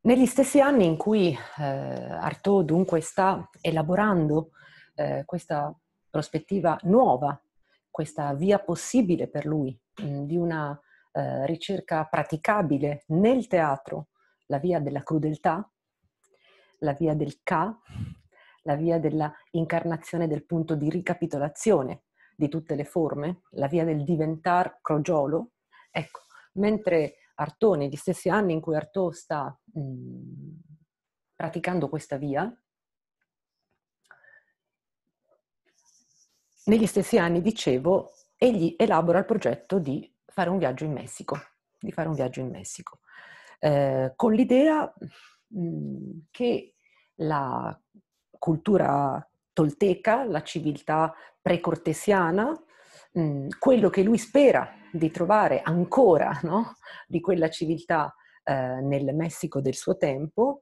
Negli stessi anni in cui eh, Artaud dunque sta elaborando eh, questa prospettiva nuova, questa via possibile per lui mh, mm, di una eh, ricerca praticabile nel teatro, la via della crudeltà, la via del ca, la via della incarnazione del punto di ricapitolazione di tutte le forme, la via del diventar crogiolo. Ecco, mentre Artone, gli stessi anni in cui Artaud sta mh, mm, praticando questa via, negli stessi anni, dicevo, egli elabora il progetto di fare un viaggio in Messico, di fare un viaggio in Messico, eh, con l'idea mh, mm, che la cultura tolteca, la civiltà precortesiana, quello che lui spera di trovare ancora no? di quella civiltà eh, nel Messico del suo tempo,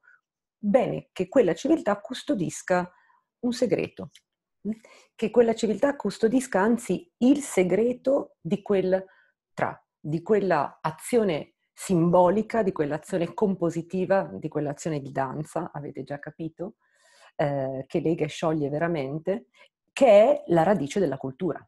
bene che quella civiltà custodisca un segreto, che quella civiltà custodisca anzi il segreto di quel tra, di quella azione simbolica, di quell'azione compositiva, di quell'azione di danza, avete già capito, eh, che lega e scioglie veramente, che è la radice della cultura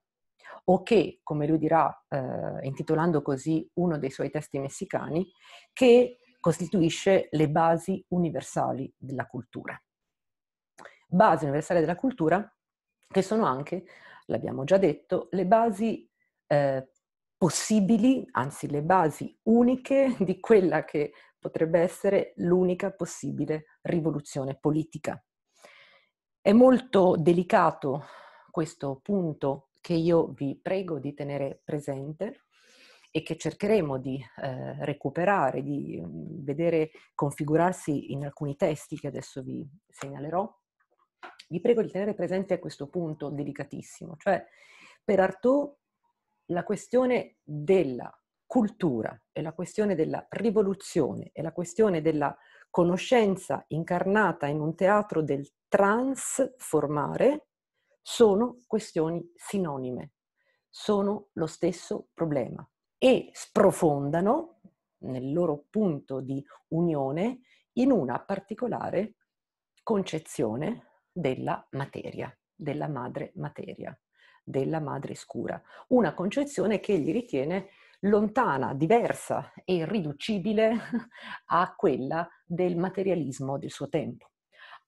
o che, come lui dirà eh, intitolando così uno dei suoi testi messicani, che costituisce le basi universali della cultura. Basi universali della cultura che sono anche, l'abbiamo già detto, le basi eh, possibili, anzi le basi uniche di quella che potrebbe essere l'unica possibile rivoluzione politica. È molto delicato questo punto che io vi prego di tenere presente e che cercheremo di eh, recuperare, di mm, vedere configurarsi in alcuni testi che adesso vi segnalerò, vi prego di tenere presente questo punto delicatissimo, cioè per Artaud la questione della cultura è la questione della rivoluzione, è la questione della conoscenza incarnata in un teatro del transformare sono questioni sinonime, sono lo stesso problema e sprofondano nel loro punto di unione in una particolare concezione della materia, della madre materia, della madre scura, una concezione che egli ritiene lontana, diversa e riducibile a quella del materialismo del suo tempo,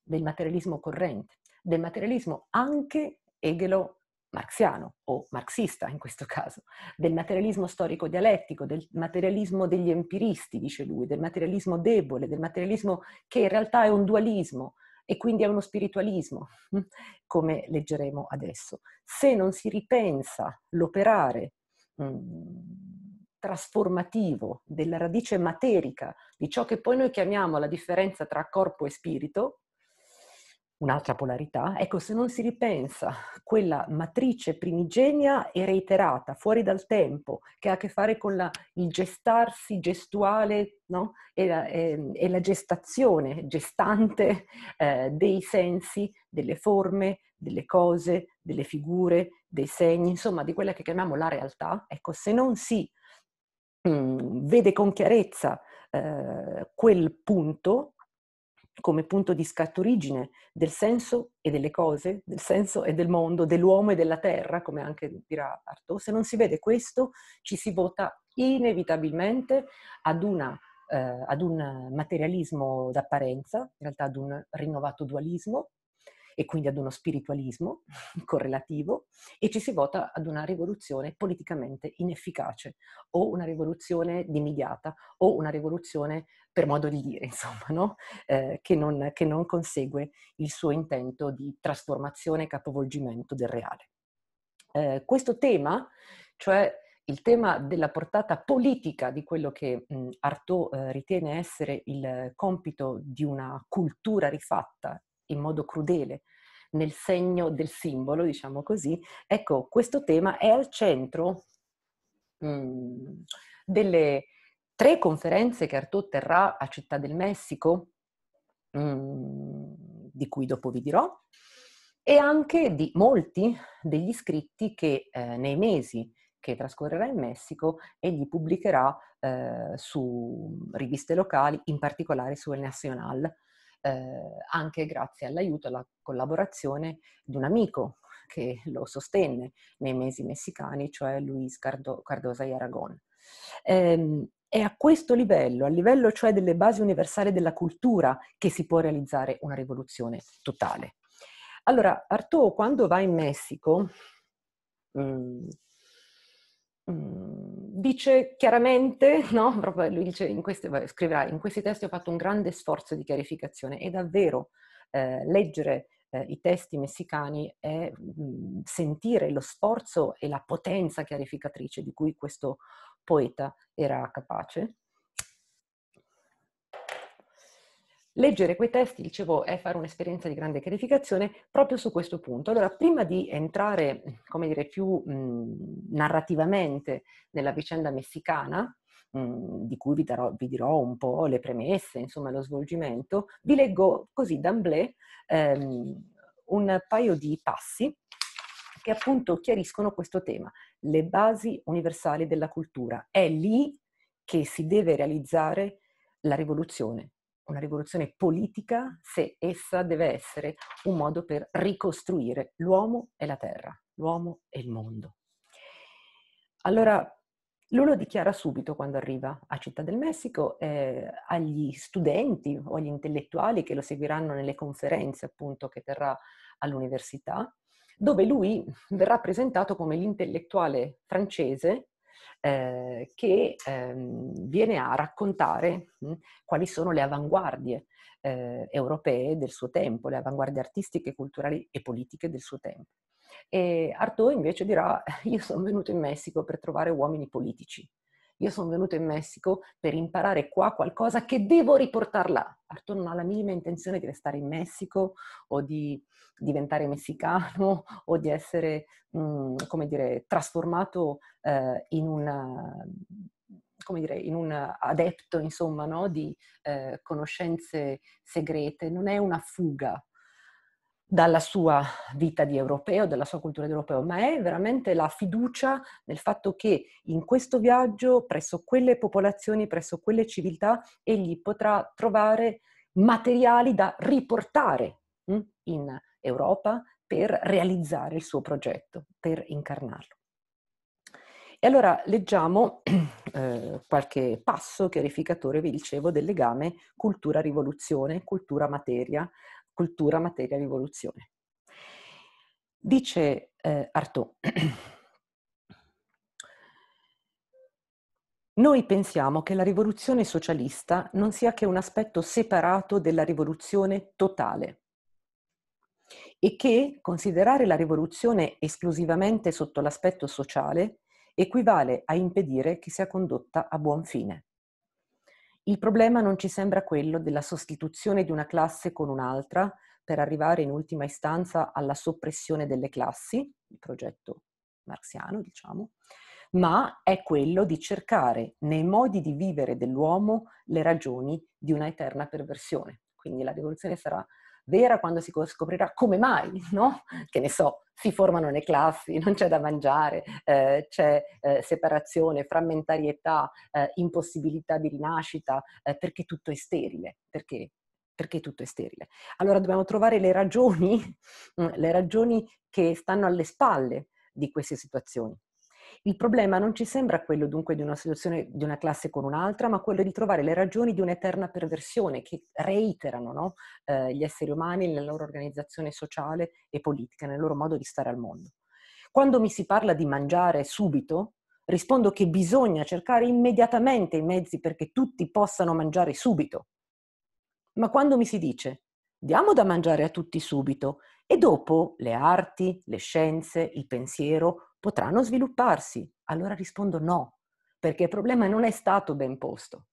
del materialismo corrente del materialismo anche egelo marxiano o marxista in questo caso, del materialismo storico-dialettico, del materialismo degli empiristi, dice lui, del materialismo debole, del materialismo che in realtà è un dualismo e quindi è uno spiritualismo, come leggeremo adesso. Se non si ripensa l'operare mm, trasformativo della radice materica di ciò che poi noi chiamiamo la differenza tra corpo e spirito, un'altra polarità, ecco, se non si ripensa quella matrice primigenia e reiterata, fuori dal tempo, che ha a che fare con la, il gestarsi gestuale no? e, la, e, ehm, e, la, gestazione gestante eh, dei sensi, delle forme, delle cose, delle figure, dei segni, insomma, di quella che chiamiamo la realtà, ecco, se non si mh, mm, vede con chiarezza eh, quel punto, come punto di scattorigine del senso e delle cose, del senso e del mondo, dell'uomo e della terra, come anche dirà Artaud, se non si vede questo ci si vota inevitabilmente ad, una, eh, ad un materialismo d'apparenza, in realtà ad un rinnovato dualismo, e quindi ad uno spiritualismo correlativo e ci si vota ad una rivoluzione politicamente inefficace o una rivoluzione dimidiata o una rivoluzione per modo di dire, insomma, no? eh, che, non, che non consegue il suo intento di trasformazione e capovolgimento del reale. Eh, questo tema, cioè il tema della portata politica di quello che mh, Artaud eh, ritiene essere il eh, compito di una cultura rifatta in modo crudele, nel segno del simbolo, diciamo così, ecco, questo tema è al centro mh, mm, delle tre conferenze che Artaud terrà a Città del Messico, mh, mm, di cui dopo vi dirò, e anche di molti degli scritti che eh, nei mesi che trascorrerà in Messico egli pubblicherà eh, su riviste locali, in particolare su El Nacional, eh, anche grazie all'aiuto e alla collaborazione di un amico che lo sostenne nei mesi messicani, cioè Luis Cardo- Cardosa y Aragon. Ehm, è a questo livello, a livello cioè delle basi universali della cultura, che si può realizzare una rivoluzione totale. Allora, Artaud, quando va in Messico, mh, mm, dice chiaramente, no? Proprio lui dice, in questi, scriverà, in questi testi ho fatto un grande sforzo di chiarificazione e davvero eh, leggere eh, i testi messicani è mh, sentire lo sforzo e la potenza chiarificatrice di cui questo poeta era capace. Leggere quei testi, dicevo, è fare un'esperienza di grande chiarificazione proprio su questo punto. Allora, prima di entrare, come dire, più mh, mhmm, narrativamente nella vicenda messicana, mh, mhmm, di cui vi, darò, vi, dirò un po' le premesse, insomma, lo svolgimento, vi leggo così d'amblè ehm, un paio di passi che appunto chiariscono questo tema, le basi universali della cultura. È lì che si deve realizzare la rivoluzione una rivoluzione politica se essa deve essere un modo per ricostruire l'uomo e la terra, l'uomo e il mondo. Allora, lui lo dichiara subito quando arriva a Città del Messico eh, agli studenti o agli intellettuali che lo seguiranno nelle conferenze appunto che terrà all'università, dove lui verrà presentato come l'intellettuale francese eh, che ehm, viene a raccontare mh, hm, quali sono le avanguardie eh, europee del suo tempo, le avanguardie artistiche, culturali e politiche del suo tempo. E Artaud invece dirà, io sono venuto in Messico per trovare uomini politici, io sono venuto in Messico per imparare qua qualcosa che devo riportarla. là. Arturo non ha la minima intenzione di restare in Messico o di diventare messicano o di essere, mh, mm, come dire, trasformato eh, in un come dire, in un adepto, insomma, no? di eh, conoscenze segrete, non è una fuga, dalla sua vita di europeo, dalla sua cultura di europeo, ma è veramente la fiducia nel fatto che in questo viaggio presso quelle popolazioni, presso quelle civiltà, egli potrà trovare materiali da riportare hm, in Europa per realizzare il suo progetto, per incarnarlo. E allora leggiamo eh, qualche passo chiarificatore, vi dicevo, del legame cultura-rivoluzione, cultura-materia, cultura, materia, rivoluzione. Dice eh, Artaud, Noi pensiamo che la rivoluzione socialista non sia che un aspetto separato della rivoluzione totale e che considerare la rivoluzione esclusivamente sotto l'aspetto sociale equivale a impedire che sia condotta a buon fine. Il problema non ci sembra quello della sostituzione di una classe con un'altra per arrivare in ultima istanza alla soppressione delle classi, il progetto marxiano, diciamo, ma è quello di cercare nei modi di vivere dell'uomo le ragioni di una eterna perversione. Quindi la rivoluzione sarà vera quando si scoprirà come mai, no? Che ne so, si formano le classi, non c'è da mangiare, eh, c'è eh, separazione, frammentarietà, eh, impossibilità di rinascita, eh, perché tutto è sterile, perché, perché tutto è sterile. Allora dobbiamo trovare le ragioni, le ragioni che stanno alle spalle di queste situazioni. Il problema non ci sembra quello dunque di una situazione di una classe con un'altra, ma quello di trovare le ragioni di un'eterna perversione che reiterano no? eh, gli esseri umani nella loro organizzazione sociale e politica, nel loro modo di stare al mondo. Quando mi si parla di mangiare subito, rispondo che bisogna cercare immediatamente i mezzi perché tutti possano mangiare subito. Ma quando mi si dice diamo da mangiare a tutti subito e dopo le arti, le scienze, il pensiero potranno svilupparsi? Allora rispondo no, perché il problema non è stato ben posto.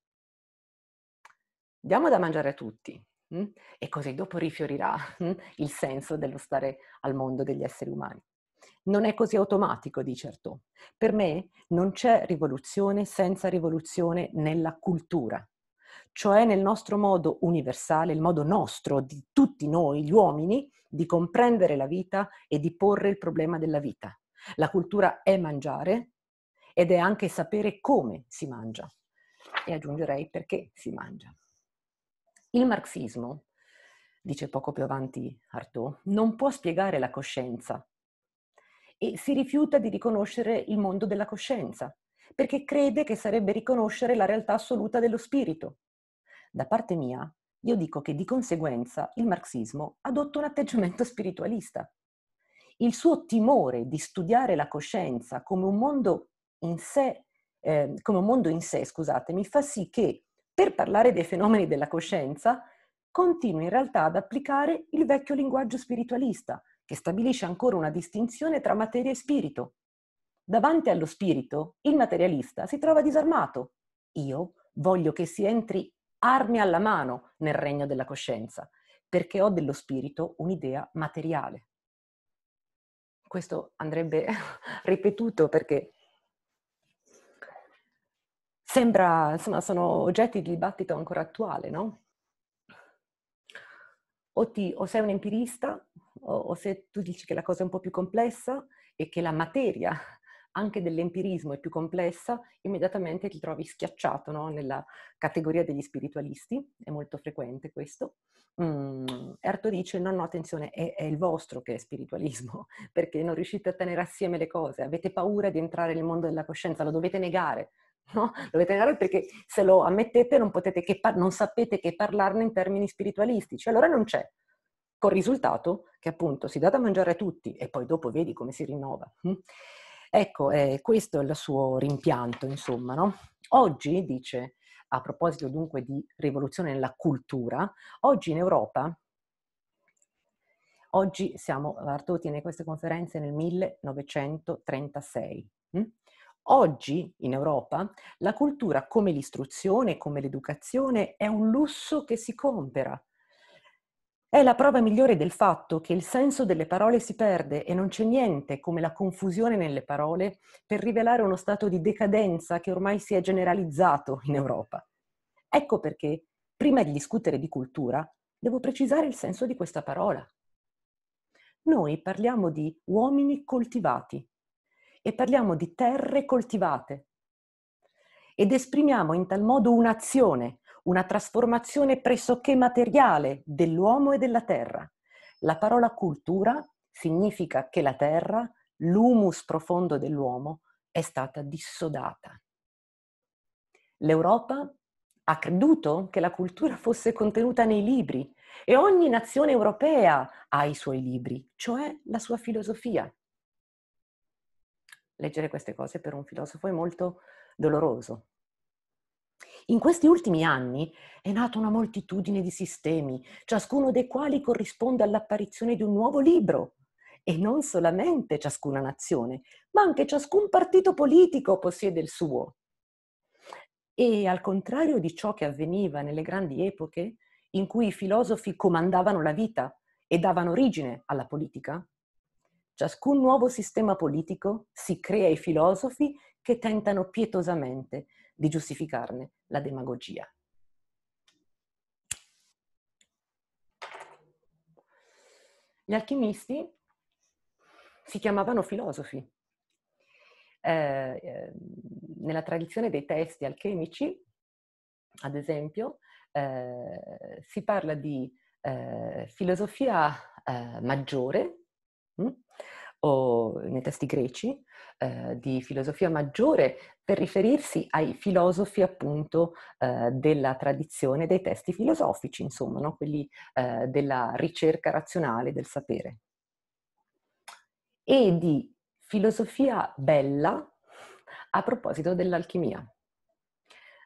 Diamo da mangiare a tutti mm? e così dopo rifiorirà mm? il senso dello stare al mondo degli esseri umani. Non è così automatico, di certo. Per me non c'è rivoluzione senza rivoluzione nella cultura, cioè nel nostro modo universale, il modo nostro, di tutti noi, gli uomini, di comprendere la vita e di porre il problema della vita. La cultura è mangiare ed è anche sapere come si mangia e aggiungerei perché si mangia. Il marxismo, dice poco più avanti Artaud, non può spiegare la coscienza e si rifiuta di riconoscere il mondo della coscienza perché crede che sarebbe riconoscere la realtà assoluta dello spirito. Da parte mia, io dico che di conseguenza il marxismo adotta un atteggiamento spiritualista il suo timore di studiare la coscienza come un mondo in sé, eh, come un mondo in sé, scusatemi, fa sì che per parlare dei fenomeni della coscienza continui in realtà ad applicare il vecchio linguaggio spiritualista, che stabilisce ancora una distinzione tra materia e spirito. Davanti allo spirito, il materialista si trova disarmato. Io voglio che si entri armi alla mano nel regno della coscienza, perché ho dello spirito un'idea materiale questo andrebbe ripetuto perché sembra, insomma, sono oggetti di dibattito ancora attuale, no? O, ti, o sei un empirista, o, o se tu dici che la cosa è un po' più complessa e che la materia anche dell'empirismo è più complessa, immediatamente ti trovi schiacciato no? nella categoria degli spiritualisti, è molto frequente questo. Mm, Erto dice no, no, attenzione, è, è, il vostro che è spiritualismo, perché non riuscite a tenere assieme le cose, avete paura di entrare nel mondo della coscienza, lo dovete negare. No? Dovete negare perché se lo ammettete non, che par- non sapete che parlarne in termini spiritualistici, allora non c'è col risultato che appunto si dà da mangiare a tutti e poi dopo vedi come si rinnova. Hm? Ecco, eh, questo è il suo rimpianto, insomma, no? Oggi, dice, a proposito dunque di rivoluzione nella cultura, oggi in Europa, oggi siamo, Arto tiene queste conferenze nel 1936, hm? Oggi in Europa la cultura come l'istruzione, come l'educazione è un lusso che si compra, è la prova migliore del fatto che il senso delle parole si perde e non c'è niente come la confusione nelle parole per rivelare uno stato di decadenza che ormai si è generalizzato in Europa. Ecco perché, prima di discutere di cultura, devo precisare il senso di questa parola. Noi parliamo di uomini coltivati e parliamo di terre coltivate ed esprimiamo in tal modo un'azione, una trasformazione pressoché materiale dell'uomo e della terra. La parola cultura significa che la terra, l'humus profondo dell'uomo, è stata dissodata. L'Europa ha creduto che la cultura fosse contenuta nei libri e ogni nazione europea ha i suoi libri, cioè la sua filosofia. Leggere queste cose per un filosofo è molto doloroso, in questi ultimi anni è nata una moltitudine di sistemi, ciascuno dei quali corrisponde all'apparizione di un nuovo libro. E non solamente ciascuna nazione, ma anche ciascun partito politico possiede il suo. E al contrario di ciò che avveniva nelle grandi epoche, in cui i filosofi comandavano la vita e davano origine alla politica, ciascun nuovo sistema politico si crea i filosofi che tentano pietosamente di giustificarne la demagogia. Gli alchimisti si chiamavano filosofi. Eh, ehm, nella tradizione dei testi alchemici, ad esempio, eh, si parla di eh, filosofia eh, maggiore, o nei testi greci eh, di filosofia maggiore per riferirsi ai filosofi appunto eh, della tradizione dei testi filosofici, insomma, no? quelli eh, della ricerca razionale del sapere. E di filosofia bella a proposito dell'alchimia.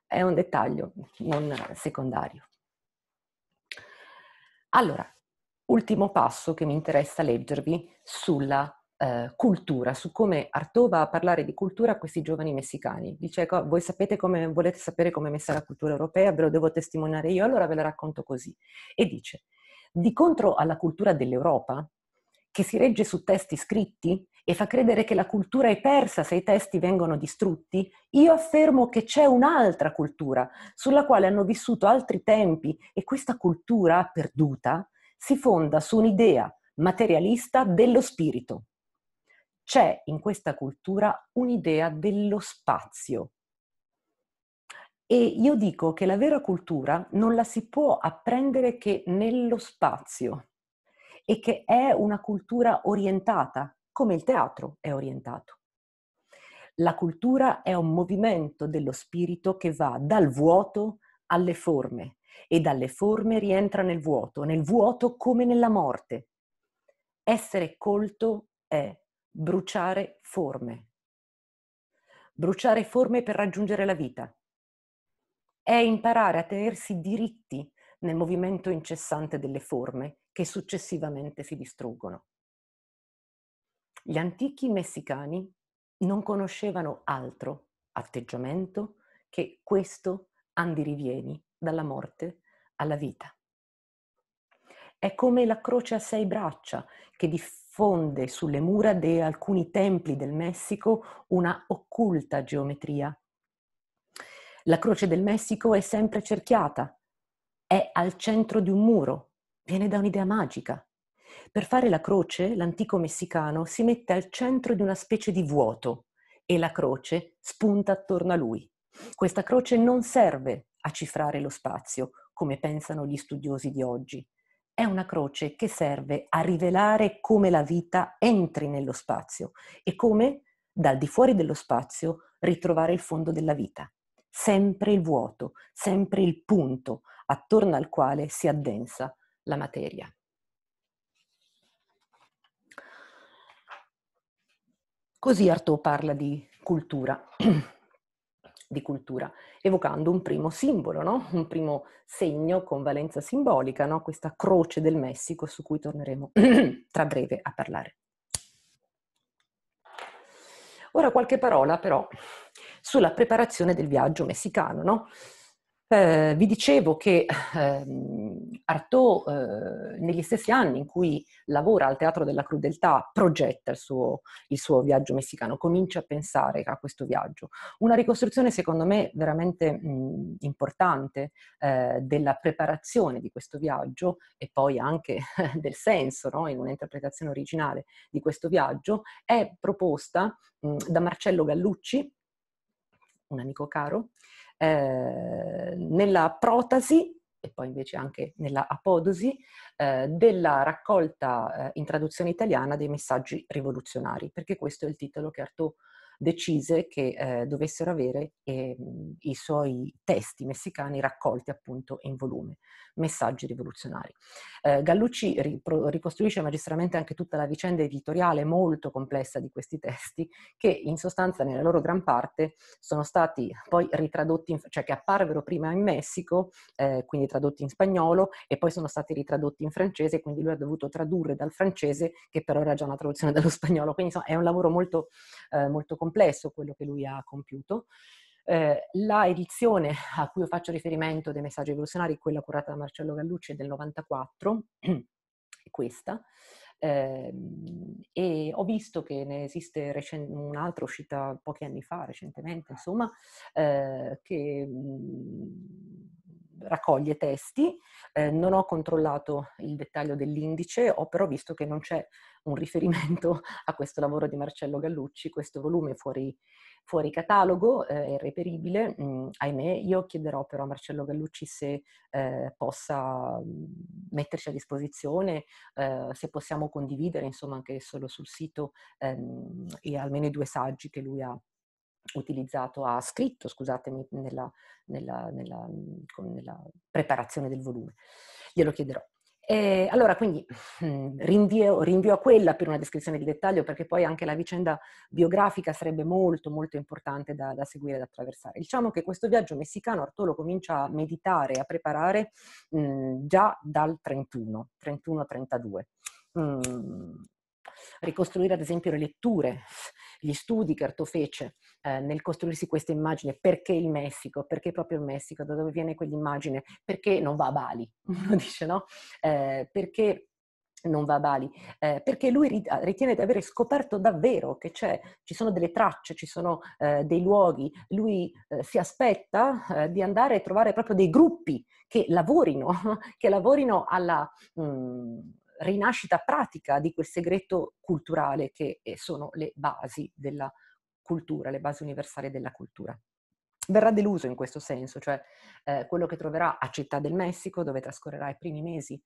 È un dettaglio non secondario. Allora, ultimo passo che mi interessa leggervi sulla eh, cultura, su come Arto va a parlare di cultura a questi giovani messicani. Dice, ecco, voi sapete come, volete sapere come è messa la cultura europea, ve lo devo testimoniare io, allora ve la racconto così. E dice, di contro alla cultura dell'Europa, che si regge su testi scritti e fa credere che la cultura è persa se i testi vengono distrutti, io affermo che c'è un'altra cultura sulla quale hanno vissuto altri tempi e questa cultura perduta si fonda su un'idea materialista dello spirito c'è in questa cultura un'idea dello spazio. E io dico che la vera cultura non la si può apprendere che nello spazio e che è una cultura orientata, come il teatro è orientato. La cultura è un movimento dello spirito che va dal vuoto alle forme e dalle forme rientra nel vuoto, nel vuoto come nella morte. Essere colto è bruciare forme, bruciare forme per raggiungere la vita, è imparare a tenersi diritti nel movimento incessante delle forme che successivamente si distruggono. Gli antichi messicani non conoscevano altro atteggiamento che questo andirivieni dalla morte alla vita. È come la croce a sei braccia che diffonde sulle mura di alcuni templi del Messico una occulta geometria. La croce del Messico è sempre cerchiata, è al centro di un muro, viene da un'idea magica. Per fare la croce, l'antico messicano si mette al centro di una specie di vuoto e la croce spunta attorno a lui. Questa croce non serve a cifrare lo spazio, come pensano gli studiosi di oggi, è una croce che serve a rivelare come la vita entri nello spazio e come, dal di fuori dello spazio, ritrovare il fondo della vita, sempre il vuoto, sempre il punto attorno al quale si addensa la materia. Così Artaud parla di cultura. di cultura, evocando un primo simbolo, no? un primo segno con valenza simbolica, no? questa croce del Messico su cui torneremo tra breve a parlare. Ora qualche parola però sulla preparazione del viaggio messicano. No? Eh, vi dicevo che ehm, Artaud, eh, negli stessi anni in cui lavora al Teatro della Crudeltà, progetta il suo, il suo, viaggio messicano, comincia a pensare a questo viaggio. Una ricostruzione, secondo me, veramente mh, importante eh, della preparazione di questo viaggio e poi anche del senso, no? in un'interpretazione originale di questo viaggio, è proposta mh, da Marcello Gallucci, un amico caro, eh, nella protasi e poi invece anche nella apodosi eh, della raccolta eh, in traduzione italiana dei messaggi rivoluzionari, perché questo è il titolo che Artaud decise che eh, dovessero avere eh, i suoi testi messicani raccolti appunto in volume, messaggi rivoluzionari. Eh, Gallucci ripro- ricostruisce magistralmente anche tutta la vicenda editoriale molto complessa di questi testi che in sostanza nella loro gran parte sono stati poi ritradotti, in, cioè che apparvero prima in Messico, eh, quindi tradotti in spagnolo e poi sono stati ritradotti in francese, quindi lui ha dovuto tradurre dal francese che però era già una traduzione dallo spagnolo, quindi insomma, è un lavoro molto, eh, molto complesso complesso quello che lui ha compiuto. Eh, la edizione a cui faccio riferimento dei messaggi evoluzionari, quella curata da Marcello Gallucci del 94, è questa. Eh, e ho visto che ne esiste recen- un'altra uscita pochi anni fa, recentemente, insomma, eh, che mh, mm, raccoglie testi. Eh, non ho controllato il dettaglio dell'indice, ho però visto che non c'è un riferimento a questo lavoro di Marcello Gallucci, questo volume fuori, fuori catalogo, eh, è reperibile. Mm, ahimè, io chiederò però a Marcello Gallucci se eh, possa mm, metterci a disposizione, eh, se possiamo condividere, insomma, anche solo sul sito ehm, almeno i due saggi che lui ha utilizzato, ha scritto, scusatemi, nella, nella, nella, mm, nella preparazione del volume. Glielo chiederò. Eh, allora, quindi mm, rinvio, rinvio, a quella per una descrizione di dettaglio, perché poi anche la vicenda biografica sarebbe molto, molto importante da, da seguire, da attraversare. Diciamo che questo viaggio messicano Artolo comincia a meditare, a preparare mh, mm, già dal 31, 31-32. Mm, ricostruire ad esempio le letture gli studi che Arto fece eh, nel costruirsi questa immagine, perché il Messico, perché proprio il Messico, da dove viene quell'immagine, perché non va a Bali, uno dice no, eh, perché non va a Bali, eh, perché lui ah, ritiene di avere scoperto davvero che c'è, ci sono delle tracce, ci sono eh, dei luoghi, lui eh, si aspetta eh, di andare a trovare proprio dei gruppi che lavorino, che lavorino alla... Mh, mm, rinascita pratica di quel segreto culturale che eh, sono le basi della cultura, le basi universali della cultura. Verrà deluso in questo senso, cioè eh, quello che troverà a Città del Messico, dove trascorrerà i primi mesi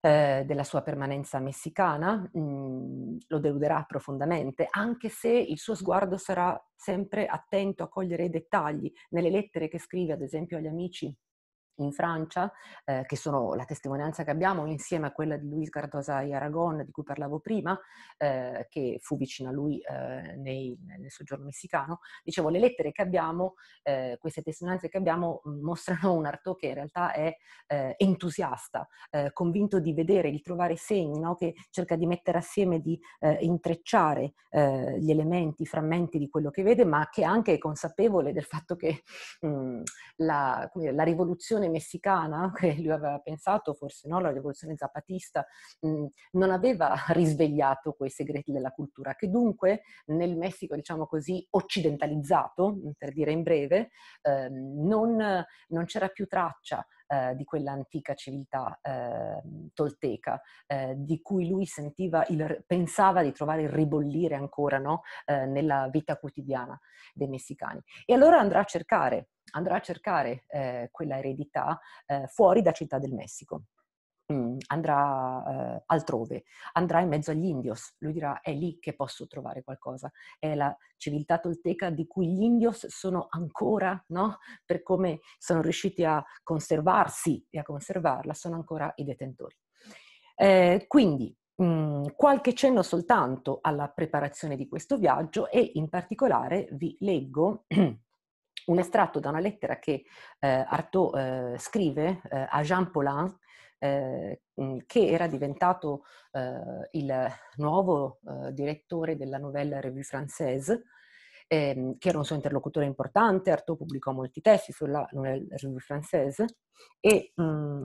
eh, della sua permanenza messicana, mh, mm, lo deluderà profondamente, anche se il suo sguardo sarà sempre attento a cogliere i dettagli. Nelle lettere che scrive, ad esempio, agli amici in Francia, eh, che sono la testimonianza che abbiamo insieme a quella di Luis e Aragon, di cui parlavo prima, eh, che fu vicino a lui eh, nei, nel soggiorno messicano. Dicevo, le lettere che abbiamo, eh, queste testimonianze che abbiamo, mm, mostrano un Arto che in realtà è eh, entusiasta, eh, convinto di vedere, di trovare segni, no? che cerca di mettere assieme, di intrecciare gli elementi, i frammenti di quello che vede, ma che anche è consapevole del fatto che mh, mm, la, la rivoluzione rivoluzione messicana, che lui aveva pensato, forse no, la rivoluzione zapatista, mh, mm, non aveva risvegliato quei segreti della cultura, che dunque nel Messico, diciamo così, occidentalizzato, mm, per dire in breve, eh, non, non c'era più traccia eh, di quell'antica civiltà eh, tolteca, eh, di cui lui il, pensava di trovare il ribollire ancora no? Eh, nella vita quotidiana dei messicani. E allora andrà a cercare andrà a cercare eh, quella eredità eh, fuori da Città del Messico. Mm, andrà eh, altrove, andrà in mezzo agli indios, lui dirà è lì che posso trovare qualcosa, è la civiltà tolteca di cui gli indios sono ancora, no? per come sono riusciti a conservarsi e a conservarla, sono ancora i detentori. Eh, quindi mm, qualche cenno soltanto alla preparazione di questo viaggio e in particolare vi leggo un estratto da una lettera che eh, Artaud eh, scrive eh, a Jean Paulin, eh, mm, che era diventato eh, il nuovo eh, direttore della Nouvelle Revue Française, ehm, che era un suo interlocutore importante. Artaud pubblicò molti testi sulla Nouvelle Revue Française e, mh, mm,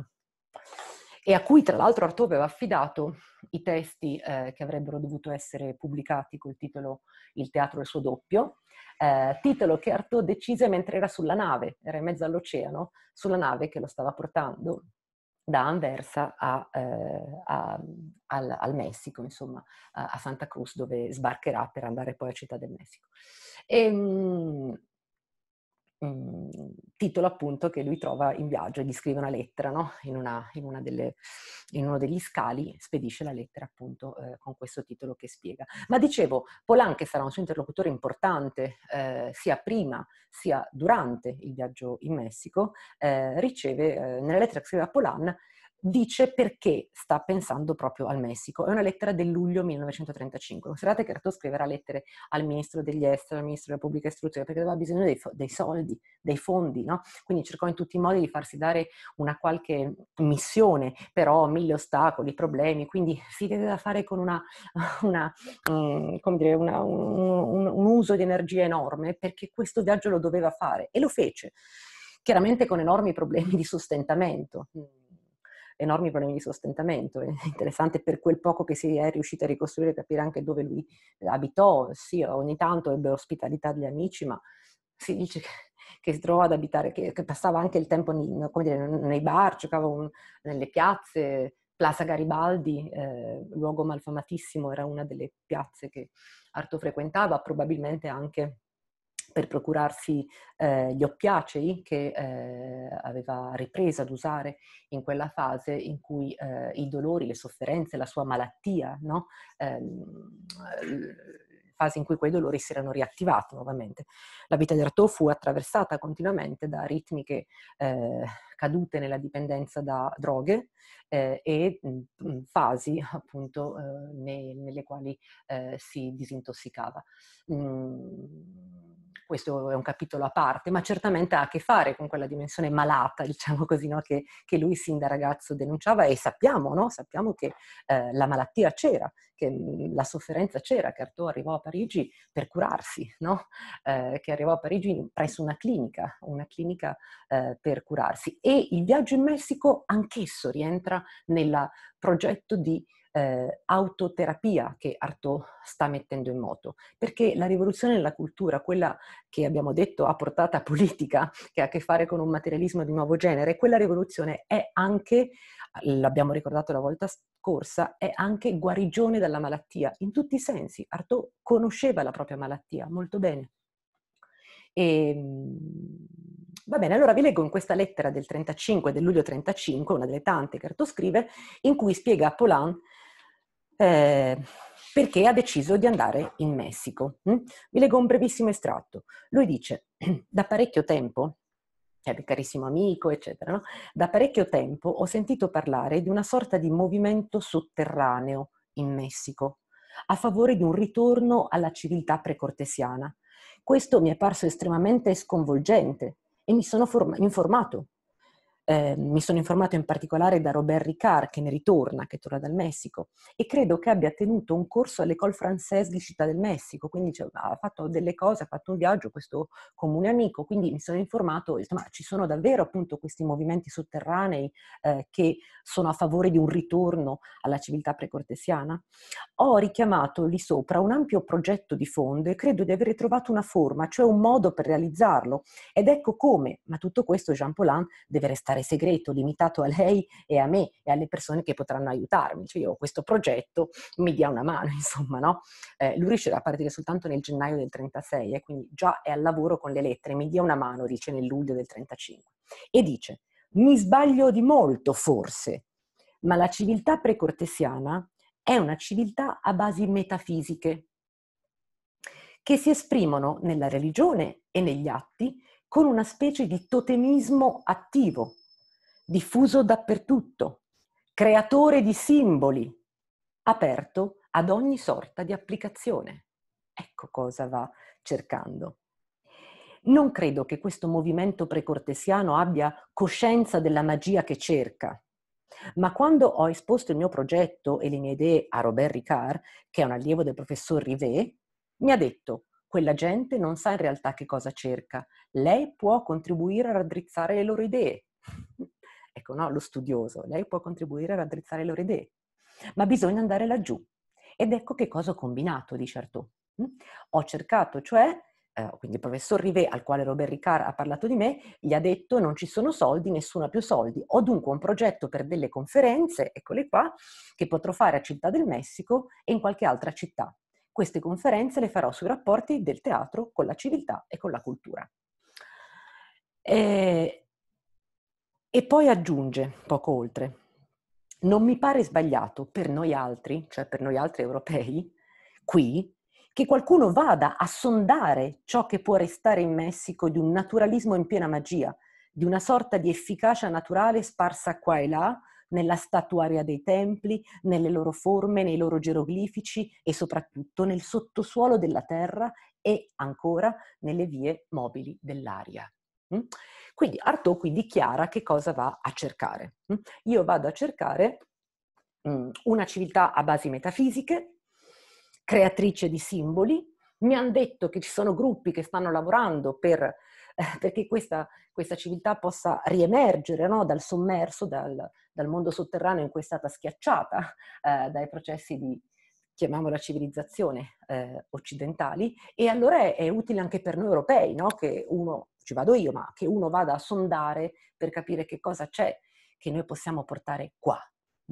e a cui tra l'altro Artaud aveva affidato i testi che avrebbero dovuto essere pubblicati col titolo Il teatro e il suo doppio, eh, titolo che Artaud decise mentre era sulla nave, era in mezzo all'oceano, sulla nave che lo stava portando da Anversa a, eh, a, al, al, Messico, insomma, a, a, Santa Cruz, dove sbarcherà per andare poi a Città del Messico. E, ehm, Mhmm, titolo appunto che lui trova in viaggio e gli scrive una lettera, no? in, una, in, una delle, in, uno degli scali spedisce la lettera appunto eh, con questo titolo che spiega. Ma dicevo, Polanche sarà un suo interlocutore importante eh, sia prima sia durante il viaggio in Messico, eh, riceve, eh, nella lettera che scrive a Polan dice perché sta pensando proprio al Messico. È una lettera del luglio 1935. Considerate che Artaud scriverà lettere al ministro degli esteri, al ministro della pubblica istruzione, perché aveva bisogno dei, dei soldi, dei fondi, no? Quindi cercò in tutti i modi di farsi dare una qualche missione, però mille ostacoli, problemi, quindi si deve fare con una, una, um, dire, una, un, un uso di energia enorme, perché questo viaggio lo doveva fare e lo fece. Chiaramente con enormi problemi di sostentamento mm enormi problemi di sostentamento. È interessante per quel poco che si è riuscito a ricostruire, capire anche dove lui eh, abitò. Sì, ogni tanto ebbe ospitalità degli amici, ma si dice che che si trovava ad abitare, che, che passava anche il tempo nei, dire, nei bar, giocava un, nelle piazze, Plaza Garibaldi, eh, luogo malfamatissimo, era una delle piazze che Arto frequentava, probabilmente anche per procurarsi eh, gli oppiacei che eh, aveva ripreso ad usare in quella fase in cui eh, i dolori, le sofferenze, la sua malattia, no? Ehm, fase in cui quei dolori si erano riattivati nuovamente. La vita di Artaud fu attraversata continuamente da ritmiche eh, cadute nella dipendenza da droghe eh, e mh, mm, mm, fasi appunto eh, ne, nelle quali eh, si disintossicava. Mm questo è un capitolo a parte, ma certamente ha a che fare con quella dimensione malata, diciamo così, no? che, che, lui sin da ragazzo denunciava e sappiamo, no? sappiamo che eh, la malattia c'era, che mh, mm, la sofferenza c'era, che Artaud arrivò a Parigi per curarsi, no? eh, che arrivò a Parigi presso una clinica, una clinica eh, per curarsi. E il viaggio in Messico anch'esso rientra nel progetto di eh, autoterapia che Artaud sta mettendo in moto, perché la rivoluzione della cultura, quella che abbiamo detto ha portata politica, che ha a che fare con un materialismo di nuovo genere, quella rivoluzione è anche, l'abbiamo ricordato la volta scorsa, è anche guarigione dalla malattia, in tutti i sensi. Artaud conosceva la propria malattia molto bene. E, ehm, Va bene, allora vi leggo in questa lettera del 35, del luglio 35, una delle tante che Artaud scrive, in cui spiega a Polan eh, perché ha deciso di andare in Messico. Hm? Vi leggo un brevissimo estratto. Lui dice, da parecchio tempo, eh, carissimo amico, eccetera, no? da parecchio tempo ho sentito parlare di una sorta di movimento sotterraneo in Messico a favore di un ritorno alla civiltà precortesiana. Questo mi è parso estremamente sconvolgente e mi sono form- informato eh, mi sono informato in particolare da Robert Ricard, che ne ritorna, che torna dal Messico, e credo che abbia tenuto un corso all'École Française di Città del Messico, quindi cioè, ha fatto delle cose, ha fatto un viaggio, questo comune amico, quindi mi sono informato, ma ci sono davvero appunto questi movimenti sotterranei eh, che sono a favore di un ritorno alla civiltà precortesiana? Ho richiamato lì sopra un ampio progetto di fondo e credo di avere trovato una forma, cioè un modo per realizzarlo, ed ecco come, ma tutto questo Jean Paulin deve restare restare segreto, limitato a lei e a me e alle persone che potranno aiutarmi. Cioè io ho questo progetto, mi dia una mano, insomma, no? Eh, lui riuscirà a partire soltanto nel gennaio del 36, eh, quindi già è al lavoro con le lettere, mi dia una mano, dice nel luglio del 35. E dice, mi sbaglio di molto forse, ma la civiltà precortesiana è una civiltà a basi metafisiche che si esprimono nella religione e negli atti con una specie di totemismo attivo, diffuso dappertutto, creatore di simboli, aperto ad ogni sorta di applicazione. Ecco cosa va cercando. Non credo che questo movimento precortesiano abbia coscienza della magia che cerca, ma quando ho esposto il mio progetto e le mie idee a Robert Ricard, che è un allievo del professor Rivet, mi ha detto, quella gente non sa in realtà che cosa cerca, lei può contribuire a raddrizzare le loro idee ecco, no? lo studioso, lei può contribuire a raddrizzare le loro idee, ma bisogna andare laggiù. Ed ecco che cosa ho combinato di certo. Mm? Ho cercato, cioè, eh, quindi il professor Rivet, al quale Robert Ricard ha parlato di me, gli ha detto non ci sono soldi, nessuno ha più soldi. Ho dunque un progetto per delle conferenze, eccole qua, che potrò fare a Città del Messico e in qualche altra città. Queste conferenze le farò sui rapporti del teatro con la civiltà e con la cultura. E eh, e poi aggiunge, poco oltre, non mi pare sbagliato per noi altri, cioè per noi altri europei, qui, che qualcuno vada a sondare ciò che può restare in Messico di un naturalismo in piena magia, di una sorta di efficacia naturale sparsa qua e là, nella statuaria dei templi, nelle loro forme, nei loro geroglifici e soprattutto nel sottosuolo della terra e ancora nelle vie mobili dell'aria. Mm? Quindi Artaud qui dichiara che cosa va a cercare. Mm? Io vado a cercare mm, una civiltà a basi metafisiche, creatrice di simboli. Mi hanno detto che ci sono gruppi che stanno lavorando per, eh, perché questa, questa, civiltà possa riemergere no? dal sommerso, dal, dal, mondo sotterraneo in cui è stata schiacciata eh, dai processi di, chiamiamola civilizzazione, eh, occidentali. E allora è, è, utile anche per noi europei, no? che uno ci vado io, ma che uno vada a sondare per capire che cosa c'è che noi possiamo portare qua.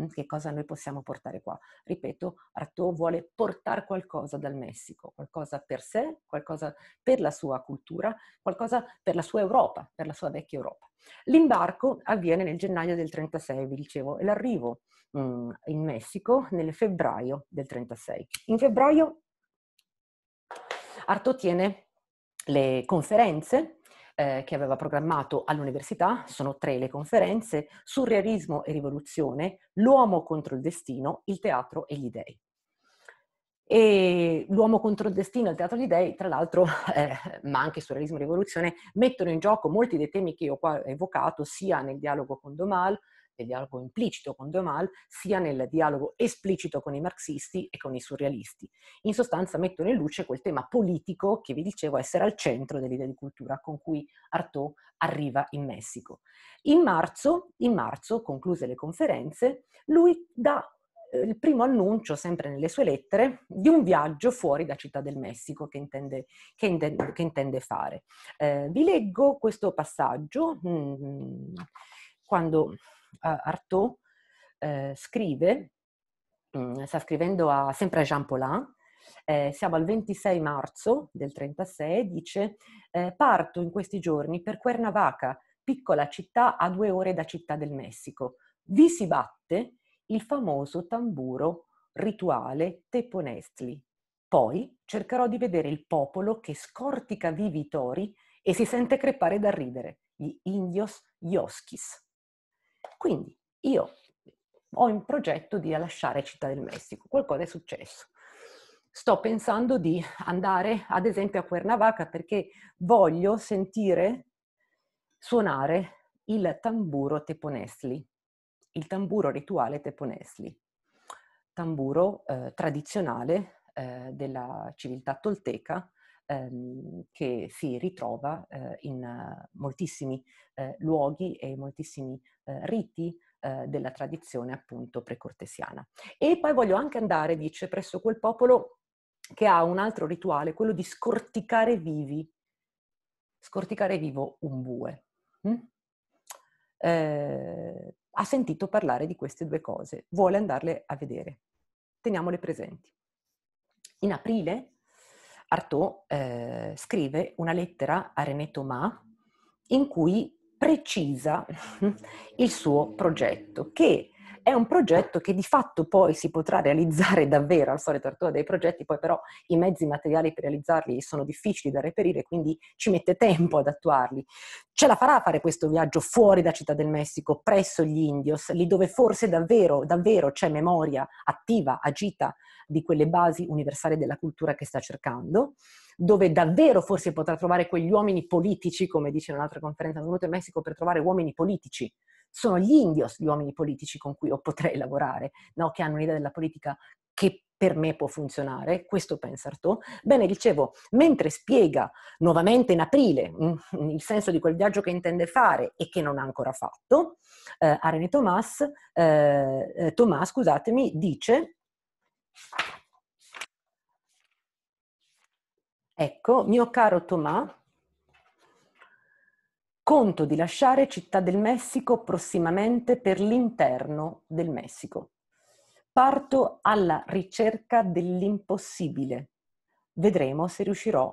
Mm, che cosa noi possiamo portare qua? Ripeto, Artaud vuole portare qualcosa dal Messico, qualcosa per sé, qualcosa per la sua cultura, qualcosa per la sua Europa, per la sua vecchia Europa. L'imbarco avviene nel gennaio del 36, vi dicevo, e l'arrivo mm, in Messico nel febbraio del 36. In febbraio Artaud tiene le conferenze eh, che aveva programmato all'università, sono tre le conferenze, Surrealismo e rivoluzione, L'uomo contro il destino, il teatro e gli dei. E l'uomo contro il destino e il teatro degli dei, tra l'altro, eh, ma anche surrealismo e rivoluzione, mettono in gioco molti dei temi che io qua ho evocato, sia nel dialogo con Domal, nel dialogo implicito con De Mal, sia nel dialogo esplicito con i marxisti e con i surrealisti. In sostanza mettono in luce quel tema politico che vi dicevo essere al centro dell'idea di cultura con cui Artaud arriva in Messico. In marzo, in marzo concluse le conferenze, lui dà eh, il primo annuncio, sempre nelle sue lettere, di un viaggio fuori da Città del Messico che intende, che intende, che intende fare. Eh, vi leggo questo passaggio mh, mm, quando Artaud, eh, scrive, mm, sta scrivendo a, sempre a Jean Paulin, eh, siamo al 26 marzo del 36, dice eh, parto in questi giorni per Cuernavaca, piccola città a due ore da Città del Messico. Vi si batte il famoso tamburo rituale Teponestli. Poi cercherò di vedere il popolo che scortica vivi i tori e si sente crepare dal ridere, gli indios yosquis. Quindi io ho in progetto di lasciare Città del Messico, qualcosa è successo. Sto pensando di andare ad esempio a Cuernavaca perché voglio sentire suonare il tamburo teponesli, il tamburo rituale teponesli, tamburo eh, tradizionale eh, della civiltà tolteca ehm, che si ritrova eh, in moltissimi eh, luoghi e moltissimi eh, riti eh, della tradizione appunto precortesiana. E poi voglio anche andare, dice, presso quel popolo che ha un altro rituale, quello di scorticare vivi, scorticare vivo un bue. Mm? Eh, ha sentito parlare di queste due cose, vuole andarle a vedere. Teniamole presenti. In aprile Artaud eh, scrive una lettera a René Thomas in cui precisa il suo progetto, che è un progetto che di fatto poi si potrà realizzare davvero, al solito Arturo dei progetti, poi però i mezzi materiali per realizzarli sono difficili da reperire, quindi ci mette tempo ad attuarli. Ce la farà a fare questo viaggio fuori da Città del Messico, presso gli Indios, lì dove forse davvero, davvero c'è memoria attiva, agita di quelle basi universali della cultura che sta cercando dove davvero forse potrà trovare quegli uomini politici, come dice in un'altra conferenza, sono venuto in Messico per trovare uomini politici, sono gli indios, gli uomini politici con cui io potrei lavorare, no? che hanno un'idea della politica che per me può funzionare, questo pensa Artaud. Bene, dicevo, mentre spiega nuovamente in aprile mm, mm, il senso di quel viaggio che intende fare e che non ha ancora fatto, eh, Arene Thomas, eh, eh Thomas, scusatemi, dice... Ecco, mio caro Thomas, Conto di lasciare Città del Messico prossimamente per l'interno del Messico. Parto alla ricerca dell'impossibile. Vedremo se riuscirò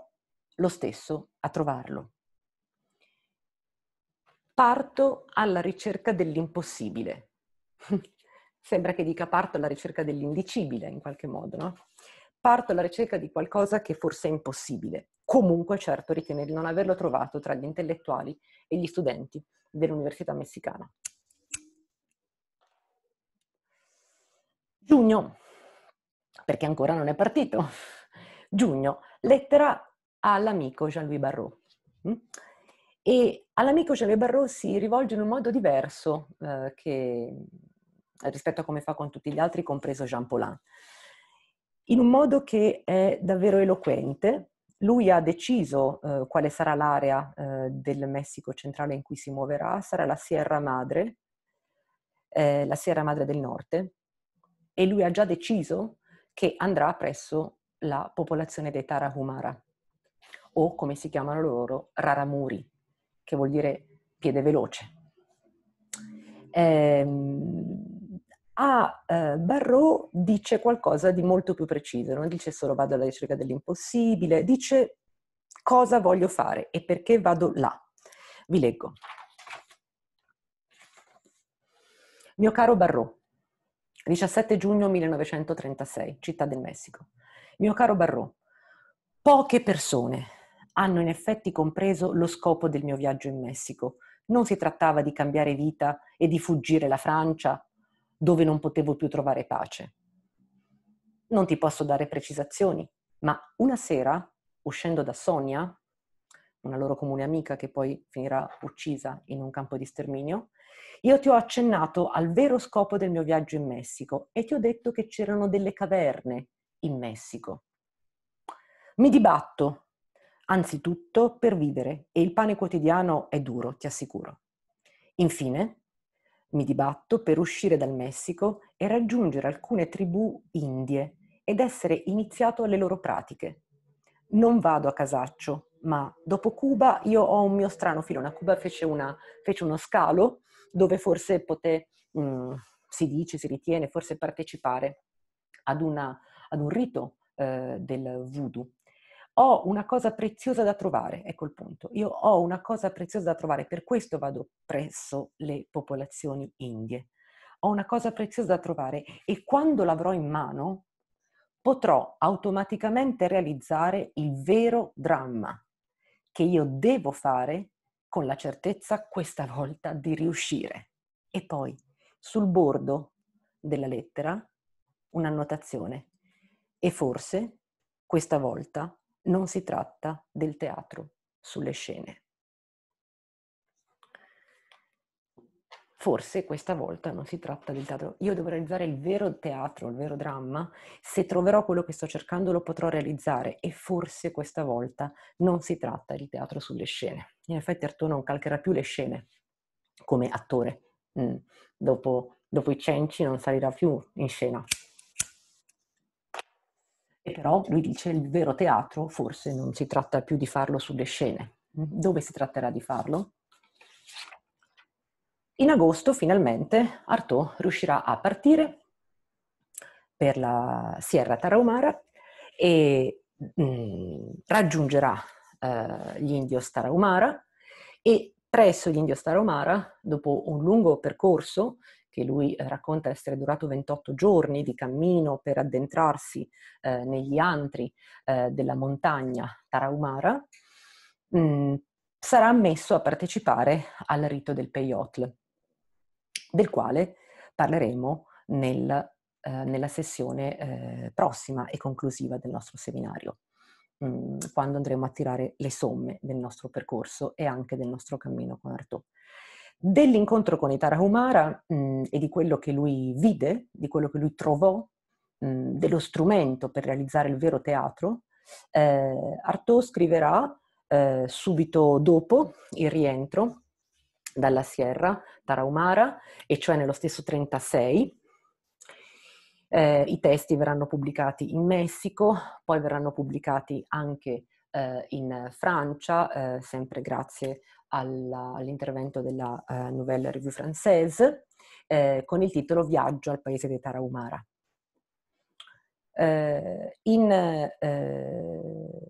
lo stesso a trovarlo. Parto alla ricerca dell'impossibile. Sembra che dica parto alla ricerca dell'indicibile in qualche modo, no? Parto alla ricerca di qualcosa che forse è impossibile comunque certo ritiene di non averlo trovato tra gli intellettuali e gli studenti dell'Università messicana. Giugno, perché ancora non è partito. Giugno, lettera all'amico Jean-Louis Barrault. Mm? E all'amico Jean-Louis Barrault si rivolge in un modo diverso eh, che, rispetto a come fa con tutti gli altri, compreso Jean Paulin. In un modo che è davvero eloquente, lui ha deciso eh, quale sarà l'area eh, del Messico centrale in cui si muoverà, sarà la Sierra Madre, eh, la Sierra Madre del Norte, e lui ha già deciso che andrà presso la popolazione dei Tarahumara, o come si chiamano loro, Raramuri, che vuol dire piede veloce. Ehm, a eh, Barrault dice qualcosa di molto più preciso, non dice solo vado alla ricerca dell'impossibile, dice cosa voglio fare e perché vado là. Vi leggo. Mio caro Barrault, 17 giugno 1936, Città del Messico. Mio caro Barrault, poche persone hanno in effetti compreso lo scopo del mio viaggio in Messico. Non si trattava di cambiare vita e di fuggire la Francia dove non potevo più trovare pace. Non ti posso dare precisazioni, ma una sera, uscendo da Sonia, una loro comune amica che poi finirà uccisa in un campo di sterminio, io ti ho accennato al vero scopo del mio viaggio in Messico e ti ho detto che c'erano delle caverne in Messico. Mi dibatto, anzitutto, per vivere e il pane quotidiano è duro, ti assicuro. Infine, mi dibatto per uscire dal Messico e raggiungere alcune tribù indie ed essere iniziato alle loro pratiche. Non vado a casaccio, ma dopo Cuba io ho un mio strano filone. A Cuba fece, una, fece uno scalo dove forse poté, mh, mm, si dice, si ritiene, forse partecipare ad, una, ad un rito eh, del voodoo, ho una cosa preziosa da trovare, ecco il punto. Io ho una cosa preziosa da trovare, per questo vado presso le popolazioni indie. Ho una cosa preziosa da trovare e quando l'avrò in mano potrò automaticamente realizzare il vero dramma che io devo fare con la certezza questa volta di riuscire. E poi sul bordo della lettera un'annotazione. E forse questa volta non si tratta del teatro sulle scene. Forse questa volta non si tratta del teatro. Io devo realizzare il vero teatro, il vero dramma. Se troverò quello che sto cercando lo potrò realizzare e forse questa volta non si tratta di teatro sulle scene. In effetti Arturo non calcherà più le scene come attore. Mm. Dopo, dopo i cenci non salirà più in scena e però lui dice il vero teatro forse non si tratta più di farlo sulle scene. Mm-hmm. Dove si tratterà di farlo? In agosto finalmente Artaud riuscirà a partire per la Sierra Tarahumara e mh, mm, raggiungerà eh, gli Indios Tarahumara e presso gli Indios Tarahumara, dopo un lungo percorso che lui eh, racconta essere durato 28 giorni di cammino per addentrarsi eh, negli antri eh, della montagna Tarahumara, mh, mm, sarà ammesso a partecipare al rito del Peyotl, del quale parleremo nel, eh, nella sessione eh, prossima e conclusiva del nostro seminario mm, quando andremo a tirare le somme del nostro percorso e anche del nostro cammino con Artaud. Dell'incontro con i Tarahumara mh, mm, e di quello che lui vide, di quello che lui trovò, mh, mm, dello strumento per realizzare il vero teatro, eh, Artaud scriverà eh, subito dopo il rientro dalla Sierra Tarahumara, e cioè nello stesso 1936. Eh, I testi verranno pubblicati in Messico, poi verranno pubblicati anche eh, in Francia, eh, sempre grazie alla, all'intervento della uh, Nouvelle Revue Française eh, con il titolo Viaggio al paese dei Tarahumara. Eh, in eh,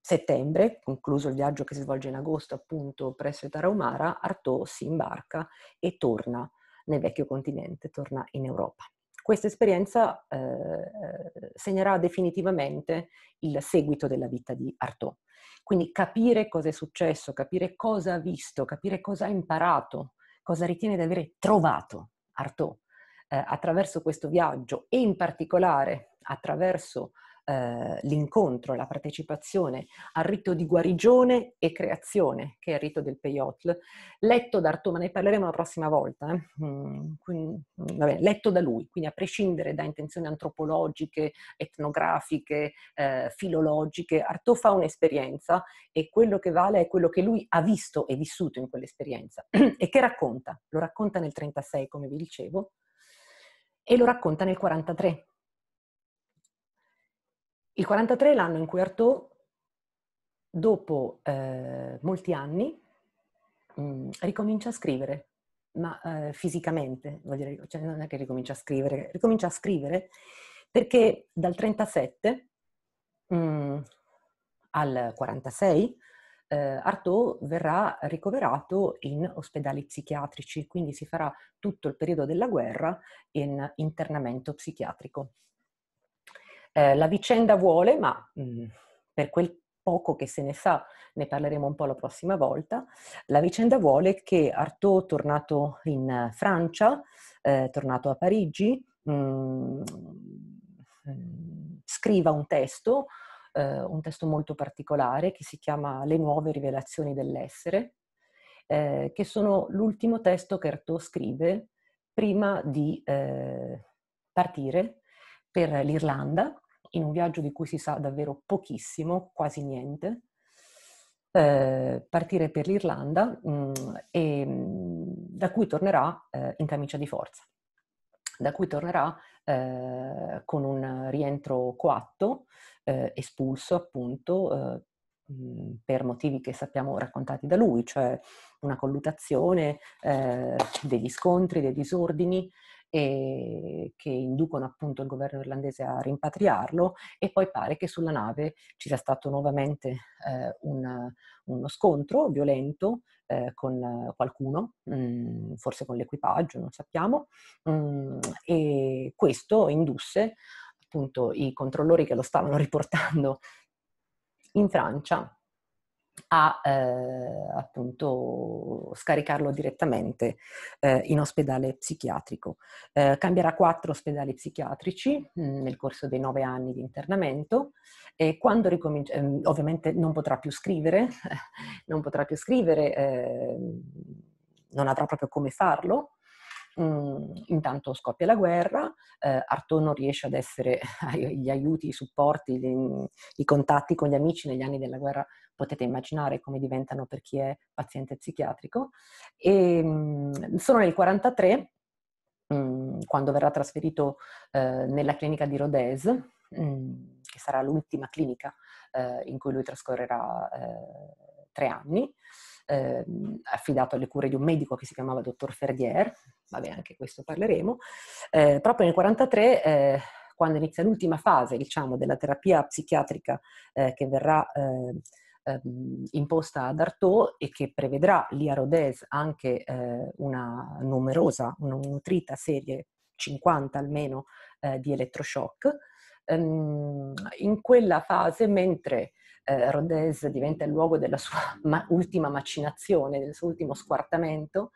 settembre, concluso il viaggio che si svolge in agosto appunto presso i Tarahumara, Artaud si imbarca e torna nel vecchio continente, torna in Europa. Questa esperienza eh, segnerà definitivamente il seguito della vita di Artaud. Quindi capire cosa è successo, capire cosa ha visto, capire cosa ha imparato, cosa ritiene di avere trovato Artaud eh, attraverso questo viaggio e in particolare attraverso eh, l'incontro, la partecipazione al rito di guarigione e creazione, che è il rito del Peyotl, letto da Artù, ma ne parleremo la prossima volta, eh? Mm, quindi, mm, vabbè, letto da lui, quindi a prescindere da intenzioni antropologiche, etnografiche, eh, filologiche, Artù fa un'esperienza e quello che vale è quello che lui ha visto e vissuto in quell'esperienza e che racconta, lo racconta nel 1936, come vi dicevo, e lo racconta nel 1943. Il 43 è l'anno in cui Artaud, dopo eh, molti anni, mh, mm, ricomincia a scrivere, ma eh, fisicamente, dire, cioè non è che ricomincia a scrivere, ricomincia a scrivere perché dal 37 mh, mm, al 46 eh, Artaud verrà ricoverato in ospedali psichiatrici, quindi si farà tutto il periodo della guerra in internamento psichiatrico. Eh, la vicenda vuole, ma mh, mm, per quel poco che se ne sa, ne parleremo un po' la prossima volta, la vicenda vuole che Artaud, tornato in eh, Francia, eh, tornato a Parigi, mh, mm, mm, scriva un testo, eh, un testo molto particolare che si chiama Le nuove rivelazioni dell'essere, eh, che sono l'ultimo testo che Artaud scrive prima di eh, partire per l'Irlanda in un viaggio di cui si sa davvero pochissimo, quasi niente, eh, partire per l'Irlanda mh, mm, e, mm, da cui tornerà eh, in camicia di forza, da cui tornerà eh, con un rientro coatto, eh, espulso appunto mh, eh, mm, per motivi che sappiamo raccontati da lui, cioè una collutazione, eh, degli scontri, dei disordini, e che inducono appunto il governo irlandese a rimpatriarlo e poi pare che sulla nave ci sia stato nuovamente eh, un, uno scontro violento eh, con qualcuno, mh, mm, forse con l'equipaggio, non sappiamo, mh, mm, e questo indusse appunto i controllori che lo stavano riportando in Francia a eh, appunto scaricarlo direttamente eh, in ospedale psichiatrico. Eh, cambierà quattro ospedali psichiatrici mh, mm, nel corso dei nove anni di internamento e quando ricomincia, ehm, ovviamente non potrà più scrivere, non potrà più scrivere, ehm, non avrà proprio come farlo, Mm, intanto scoppia la guerra, eh, Artaud non riesce ad essere gli aiuti, i supporti, gli, i contatti con gli amici negli anni della guerra, potete immaginare come diventano per chi è paziente psichiatrico. E, mm, sono nel 1943, mm, mhmm, quando verrà trasferito eh, nella clinica di Rodez, mhmm, che sarà l'ultima clinica eh, in cui lui trascorrerà eh, tre anni, ehm, affidato alle cure di un medico che si chiamava dottor Ferdier, vabbè anche questo parleremo, eh, proprio nel 1943, eh, quando inizia l'ultima fase diciamo, della terapia psichiatrica eh, che verrà ehm, ehm, imposta ad Artaud e che prevedrà lì a Rodez anche eh, una numerosa, una nutrita serie, 50 almeno, eh, di elettroshock, ehm, in quella fase, mentre eh, Rodez diventa il luogo della sua ma- ultima macinazione, del suo ultimo squartamento,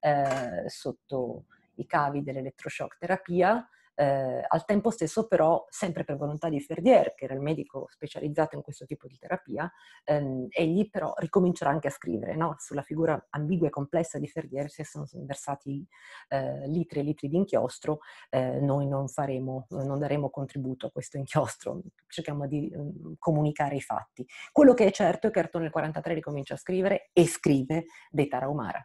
eh, sotto i cavi dell'elettroshock terapia, eh, al tempo stesso però sempre per volontà di Ferdier, che era il medico specializzato in questo tipo di terapia, ehm, egli però ricomincerà anche a scrivere, no? sulla figura ambigua e complessa di Ferdier si sono versati eh, litri e litri di inchiostro, eh, noi non, faremo, non daremo contributo a questo inchiostro, cerchiamo di mm, comunicare i fatti. Quello che è certo è che Artone nel 1943 ricomincia a scrivere e scrive dei Tarahumara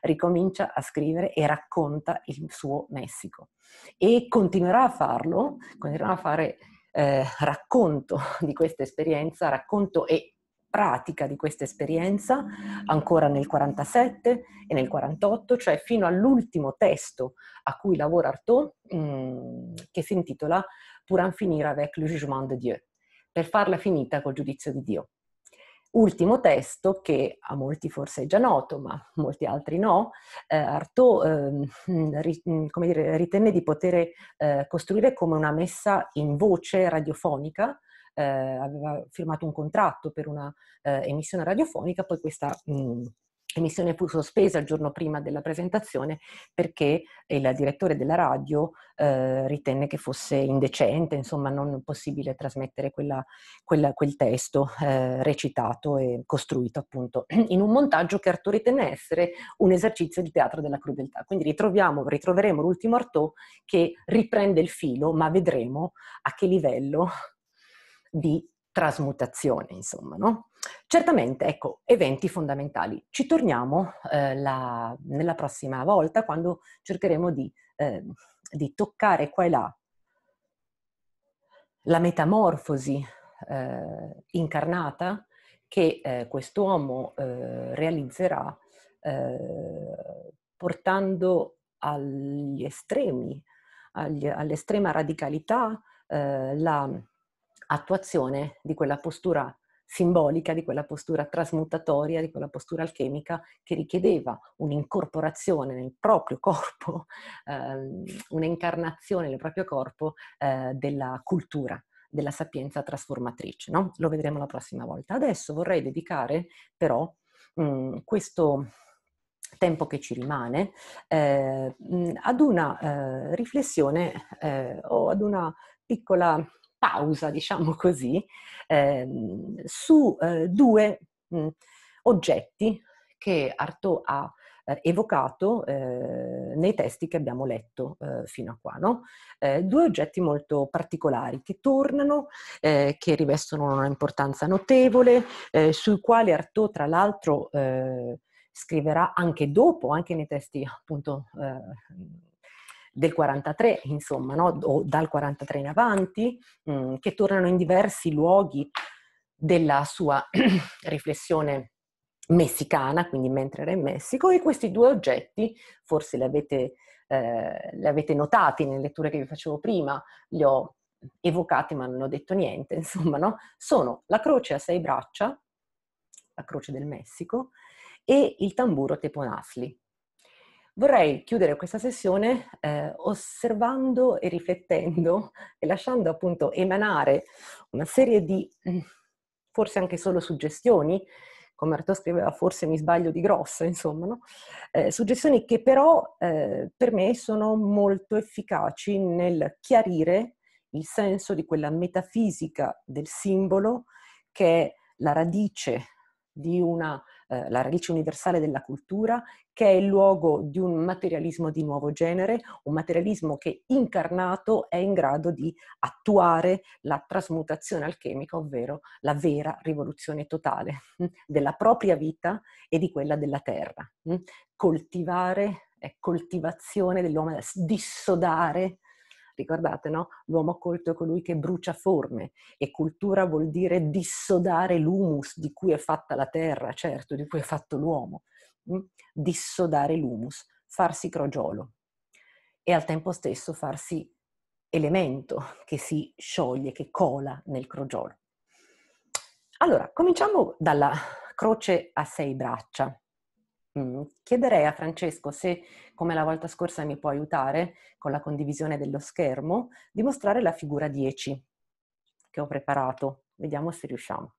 ricomincia a scrivere e racconta il suo Messico. E continuerà a farlo, continuerà a fare eh, racconto di questa esperienza, racconto e pratica di questa esperienza ancora nel 47 e nel 48, cioè fino all'ultimo testo a cui lavora Artaud, mm, che si intitola Pour en finir avec le jugement de Dieu, per farla finita col giudizio di Dio ultimo testo che a molti forse è già noto, ma a molti altri no, eh, Artaud eh, ri, mm, dire, ritenne di poter eh, costruire come una messa in voce radiofonica, eh, aveva firmato un contratto per una eh, emissione radiofonica, poi questa... Mh, mm, L'emissione fu sospesa il giorno prima della presentazione perché il direttore della radio eh, ritenne che fosse indecente, insomma non possibile trasmettere quella, quella, quel testo eh, recitato e costruito appunto in un montaggio che Artaud ritenne essere un esercizio di teatro della crudeltà. Quindi ritroveremo l'ultimo Artaud che riprende il filo, ma vedremo a che livello di trasmutazione, insomma, no? Certamente, ecco, eventi fondamentali. Ci torniamo eh, la, nella prossima volta quando cercheremo di, eh, di, toccare qua e là la metamorfosi eh, incarnata che eh, quest'uomo eh, realizzerà eh, portando agli estremi, agli, all'estrema radicalità l'attuazione la di quella postura simbolica di quella postura trasmutatoria, di quella postura alchemica che richiedeva un'incorporazione nel proprio corpo, ehm, un'incarnazione nel proprio corpo eh, della cultura della sapienza trasformatrice. No? Lo vedremo la prossima volta. Adesso vorrei dedicare però mh, mm, questo tempo che ci rimane eh, mh, mm, ad una eh, riflessione eh, o ad una piccola pausa, diciamo così, eh, su eh, due mh, mm, oggetti che Artaud ha eh, evocato eh, nei testi che abbiamo letto eh, fino a qua. No? Eh, due oggetti molto particolari che tornano, che rivestono una importanza notevole, sui quali Artaud tra l'altro scriverà anche dopo, anche nei testi appunto del 43, insomma, no? o dal 43 in avanti, mh, mm, che tornano in diversi luoghi della sua riflessione messicana, quindi mentre era in Messico, e questi due oggetti, forse li avete, eh, li avete notati nelle letture che vi facevo prima, li ho evocati ma non ho detto niente, insomma, no? sono la croce a sei braccia, la croce del Messico, e il tamburo Teponasli. Vorrei chiudere questa sessione eh, osservando e riflettendo e lasciando appunto emanare una serie di mm, forse anche solo suggestioni, come Artò scriveva forse mi sbaglio di grossa, insomma, no? eh, suggestioni che però eh, per me sono molto efficaci nel chiarire il senso di quella metafisica del simbolo che è la radice di una eh, la radice universale della cultura, che è il luogo di un materialismo di nuovo genere, un materialismo che incarnato è in grado di attuare la trasmutazione alchemica, ovvero la vera rivoluzione totale mm, della propria vita e di quella della terra. Mm. Coltivare è eh, coltivazione dell'uomo, dissodare Ricordate, no? L'uomo colto è colui che brucia forme e cultura vuol dire dissodare l'humus di cui è fatta la terra, certo, di cui è fatto l'uomo. Mm? Dissodare l'humus, farsi crogiolo e al tempo stesso farsi elemento che si scioglie, che cola nel crogiolo. Allora, cominciamo dalla croce a sei braccia. Mm. Chiederei a Francesco se, come la volta scorsa mi può aiutare con la condivisione dello schermo, di mostrare la figura 10 che ho preparato. Vediamo se riusciamo.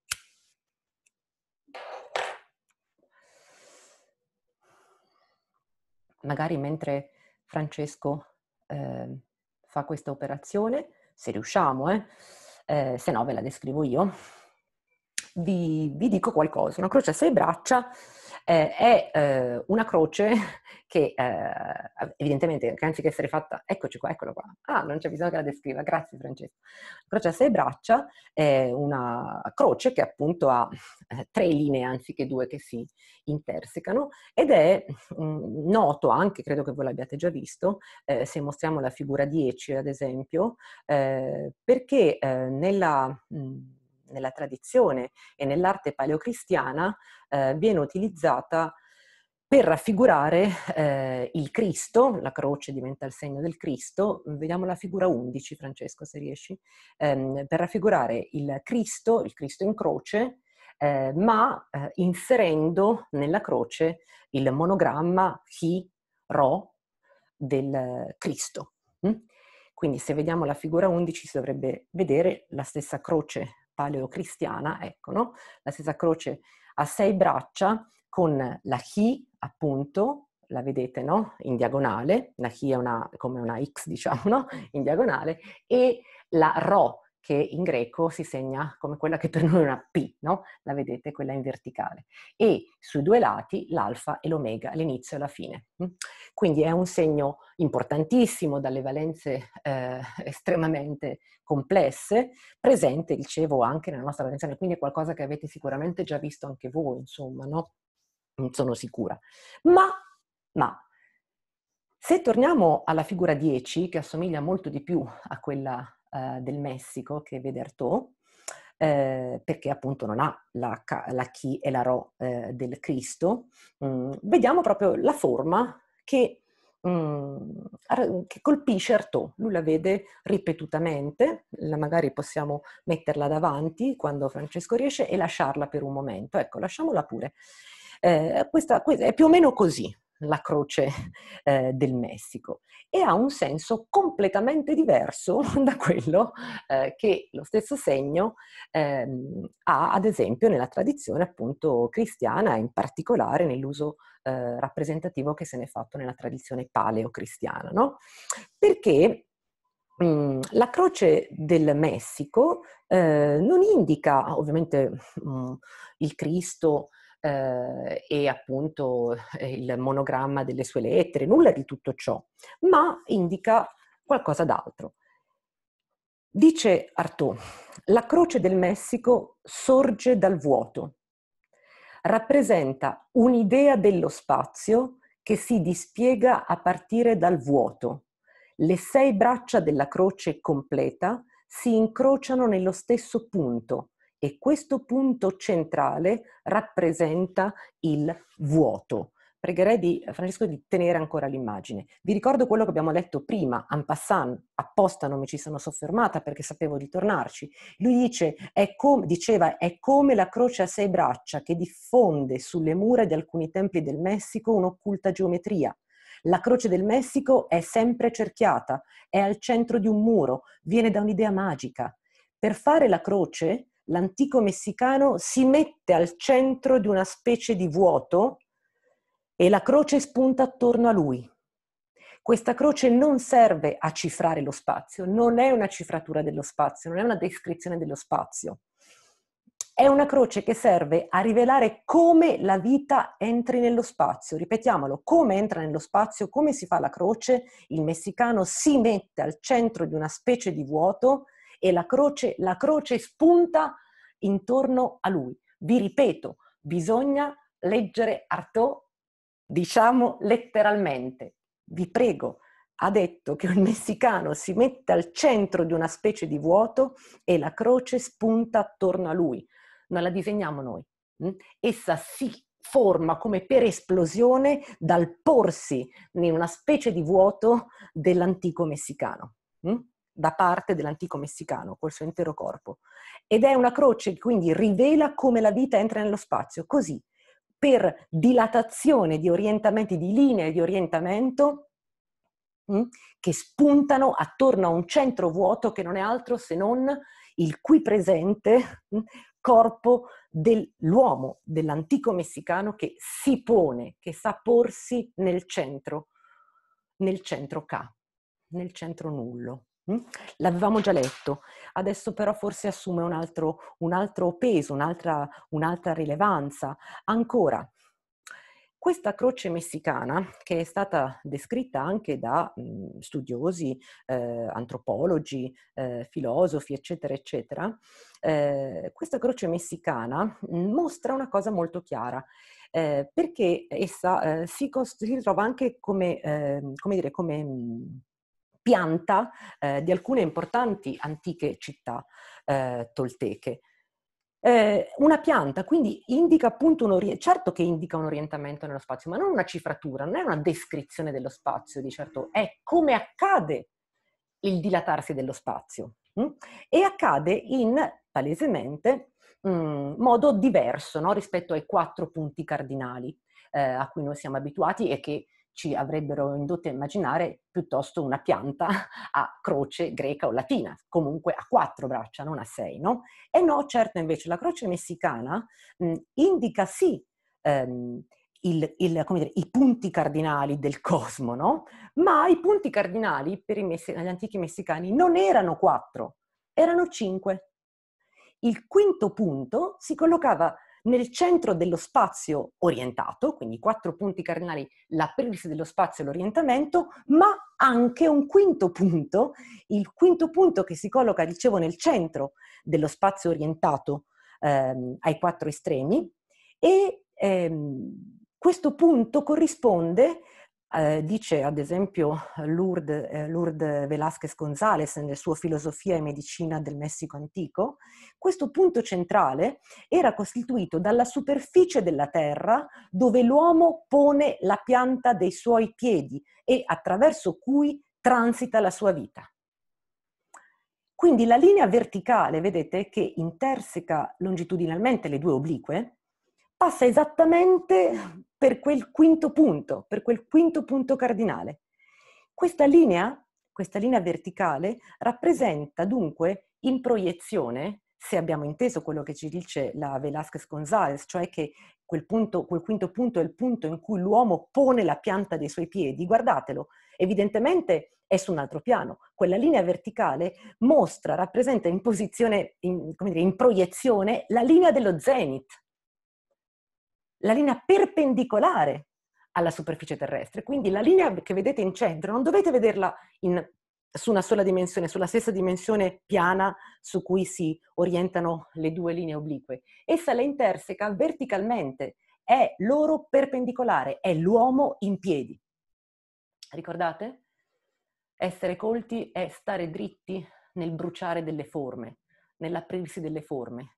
Magari mentre Francesco eh, fa questa operazione, se riusciamo, eh, eh, se no ve la descrivo io, vi, vi dico qualcosa. Una croce a sei braccia eh, è eh, una croce che eh, evidentemente anziché essere fatta, eccoci qua, eccola qua, ah non c'è bisogno che la descriva, grazie Francesco, croce a sei braccia è una croce che appunto ha eh, tre linee anziché due che si intersecano ed è mh, mm, noto anche, credo che voi l'abbiate già visto, eh, se mostriamo la figura 10 ad esempio, eh, perché nella... Mh, mm, nella tradizione e nell'arte paleocristiana eh, viene utilizzata per raffigurare eh, il Cristo, la croce diventa il segno del Cristo, vediamo la figura 11 Francesco se riesci, ehm, per raffigurare il Cristo, il Cristo in croce, eh, ma eh, inserendo nella croce il monogramma Chi, Ro del Cristo. Hm? Quindi se vediamo la figura 11 si dovrebbe vedere la stessa croce paleocristiana, ecco, no? La stessa croce a sei braccia con la chi, appunto, la vedete, no? In diagonale, la chi è una, come una X, diciamo, no? In diagonale, e la ro, che in greco si segna come quella che per noi è una P, no? La vedete, quella in verticale. E sui due lati l'alfa e l'omega, l'inizio e la fine. Mm? Quindi è un segno importantissimo dalle valenze eh, estremamente complesse, presente, dicevo, anche nella nostra tradizione, quindi è qualcosa che avete sicuramente già visto anche voi, insomma, no? Non sono sicura. Ma, ma, se torniamo alla figura 10, che assomiglia molto di più a quella eh, del Messico, che vede Artaud, eh, perché appunto non ha la, la chi e la ro eh, del Cristo, mm, vediamo proprio la forma che, mm, che, colpisce Artaud. Lui la vede ripetutamente, la magari possiamo metterla davanti quando Francesco riesce e lasciarla per un momento. Ecco, lasciamola pure. Eh, questa, questa, è più o meno così la croce eh, del Messico e ha un senso completamente diverso da quello eh, che lo stesso segno eh, ha ad esempio nella tradizione appunto cristiana in particolare nell'uso eh, rappresentativo che se ne è fatto nella tradizione paleocristiana, no? Perché mm, la croce del Messico eh, non indica ovviamente mh, mm, il Cristo eh, e appunto eh, il monogramma delle sue lettere, nulla di tutto ciò, ma indica qualcosa d'altro. Dice Artaud, la croce del Messico sorge dal vuoto, rappresenta un'idea dello spazio che si dispiega a partire dal vuoto. Le sei braccia della croce completa si incrociano nello stesso punto, e questo punto centrale rappresenta il vuoto. Pregherei di, Francesco di tenere ancora l'immagine. Vi ricordo quello che abbiamo letto prima, en passant, apposta non mi ci sono soffermata perché sapevo di tornarci. Lui dice, è com- diceva, è come la croce a sei braccia che diffonde sulle mura di alcuni templi del Messico un'occulta geometria. La croce del Messico è sempre cerchiata, è al centro di un muro, viene da un'idea magica. Per fare la croce l'antico messicano si mette al centro di una specie di vuoto e la croce spunta attorno a lui. Questa croce non serve a cifrare lo spazio, non è una cifratura dello spazio, non è una descrizione dello spazio. È una croce che serve a rivelare come la vita entri nello spazio. Ripetiamolo, come entra nello spazio, come si fa la croce, il messicano si mette al centro di una specie di vuoto e la croce, la croce spunta intorno a lui. Vi ripeto, bisogna leggere Artaud, diciamo letteralmente. Vi prego, ha detto che il messicano si mette al centro di una specie di vuoto e la croce spunta attorno a lui. Non la disegniamo noi. Mm? Essa si forma come per esplosione dal porsi in una specie di vuoto dell'antico messicano. Mm? da parte dell'antico messicano col suo intero corpo. Ed è una croce che quindi rivela come la vita entra nello spazio, così per dilatazione di orientamenti, di linee di orientamento mh, hm, che spuntano attorno a un centro vuoto che non è altro se non il qui presente mh, hm, corpo dell'uomo, dell'antico messicano che si pone, che sa porsi nel centro, nel centro K, nel centro nullo. L'avevamo già letto, adesso però forse assume un altro, un altro peso, un'altra, un'altra rilevanza. Ancora, questa croce messicana, che è stata descritta anche da mh, studiosi, eh, antropologi, eh, filosofi, eccetera, eccetera, eh, questa croce messicana mostra una cosa molto chiara, eh, perché essa eh, si, cost- si trova anche come, eh, come, dire, come pianta eh, di alcune importanti antiche città eh, tolteche. Eh, una pianta, quindi indica appunto un orientamento, certo che indica un orientamento nello spazio, ma non una cifratura, non è una descrizione dello spazio, di certo è come accade il dilatarsi dello spazio. Mh? Hm? E accade in, palesemente, mh, mm, modo diverso no? rispetto ai quattro punti cardinali eh, a cui noi siamo abituati e che ci avrebbero indotto a immaginare piuttosto una pianta a croce greca o latina, comunque a quattro braccia, non a sei, no? E no, certo invece la croce messicana mh, indica sì ehm, il, il, dire, i punti cardinali del cosmo, no? Ma i punti cardinali per messi- gli antichi messicani non erano quattro, erano cinque. Il quinto punto si collocava nel centro dello spazio orientato, quindi quattro punti cardinali, la l'aprirsi dello spazio e l'orientamento, ma anche un quinto punto, il quinto punto che si colloca, dicevo, nel centro dello spazio orientato ehm, ai quattro estremi e ehm, questo punto corrisponde eh, dice ad esempio Lourdes, eh, Lourdes Velázquez González nel suo Filosofia e Medicina del Messico antico, questo punto centrale era costituito dalla superficie della terra dove l'uomo pone la pianta dei suoi piedi e attraverso cui transita la sua vita. Quindi la linea verticale, vedete, che interseca longitudinalmente le due oblique, passa esattamente per quel quinto punto, per quel quinto punto cardinale. Questa linea, questa linea verticale, rappresenta dunque in proiezione, se abbiamo inteso quello che ci dice la Velázquez González, cioè che quel, punto, quel quinto punto è il punto in cui l'uomo pone la pianta dei suoi piedi, guardatelo, evidentemente è su un altro piano. Quella linea verticale mostra, rappresenta in posizione, in, dire, in proiezione, la linea dello zenith, la linea perpendicolare alla superficie terrestre. Quindi la linea che vedete in centro non dovete vederla in, su una sola dimensione, sulla stessa dimensione piana su cui si orientano le due linee oblique. Essa la interseca verticalmente, è loro perpendicolare, è l'uomo in piedi. Ricordate? Essere colti è stare dritti nel bruciare delle forme, nell'aprirsi delle forme,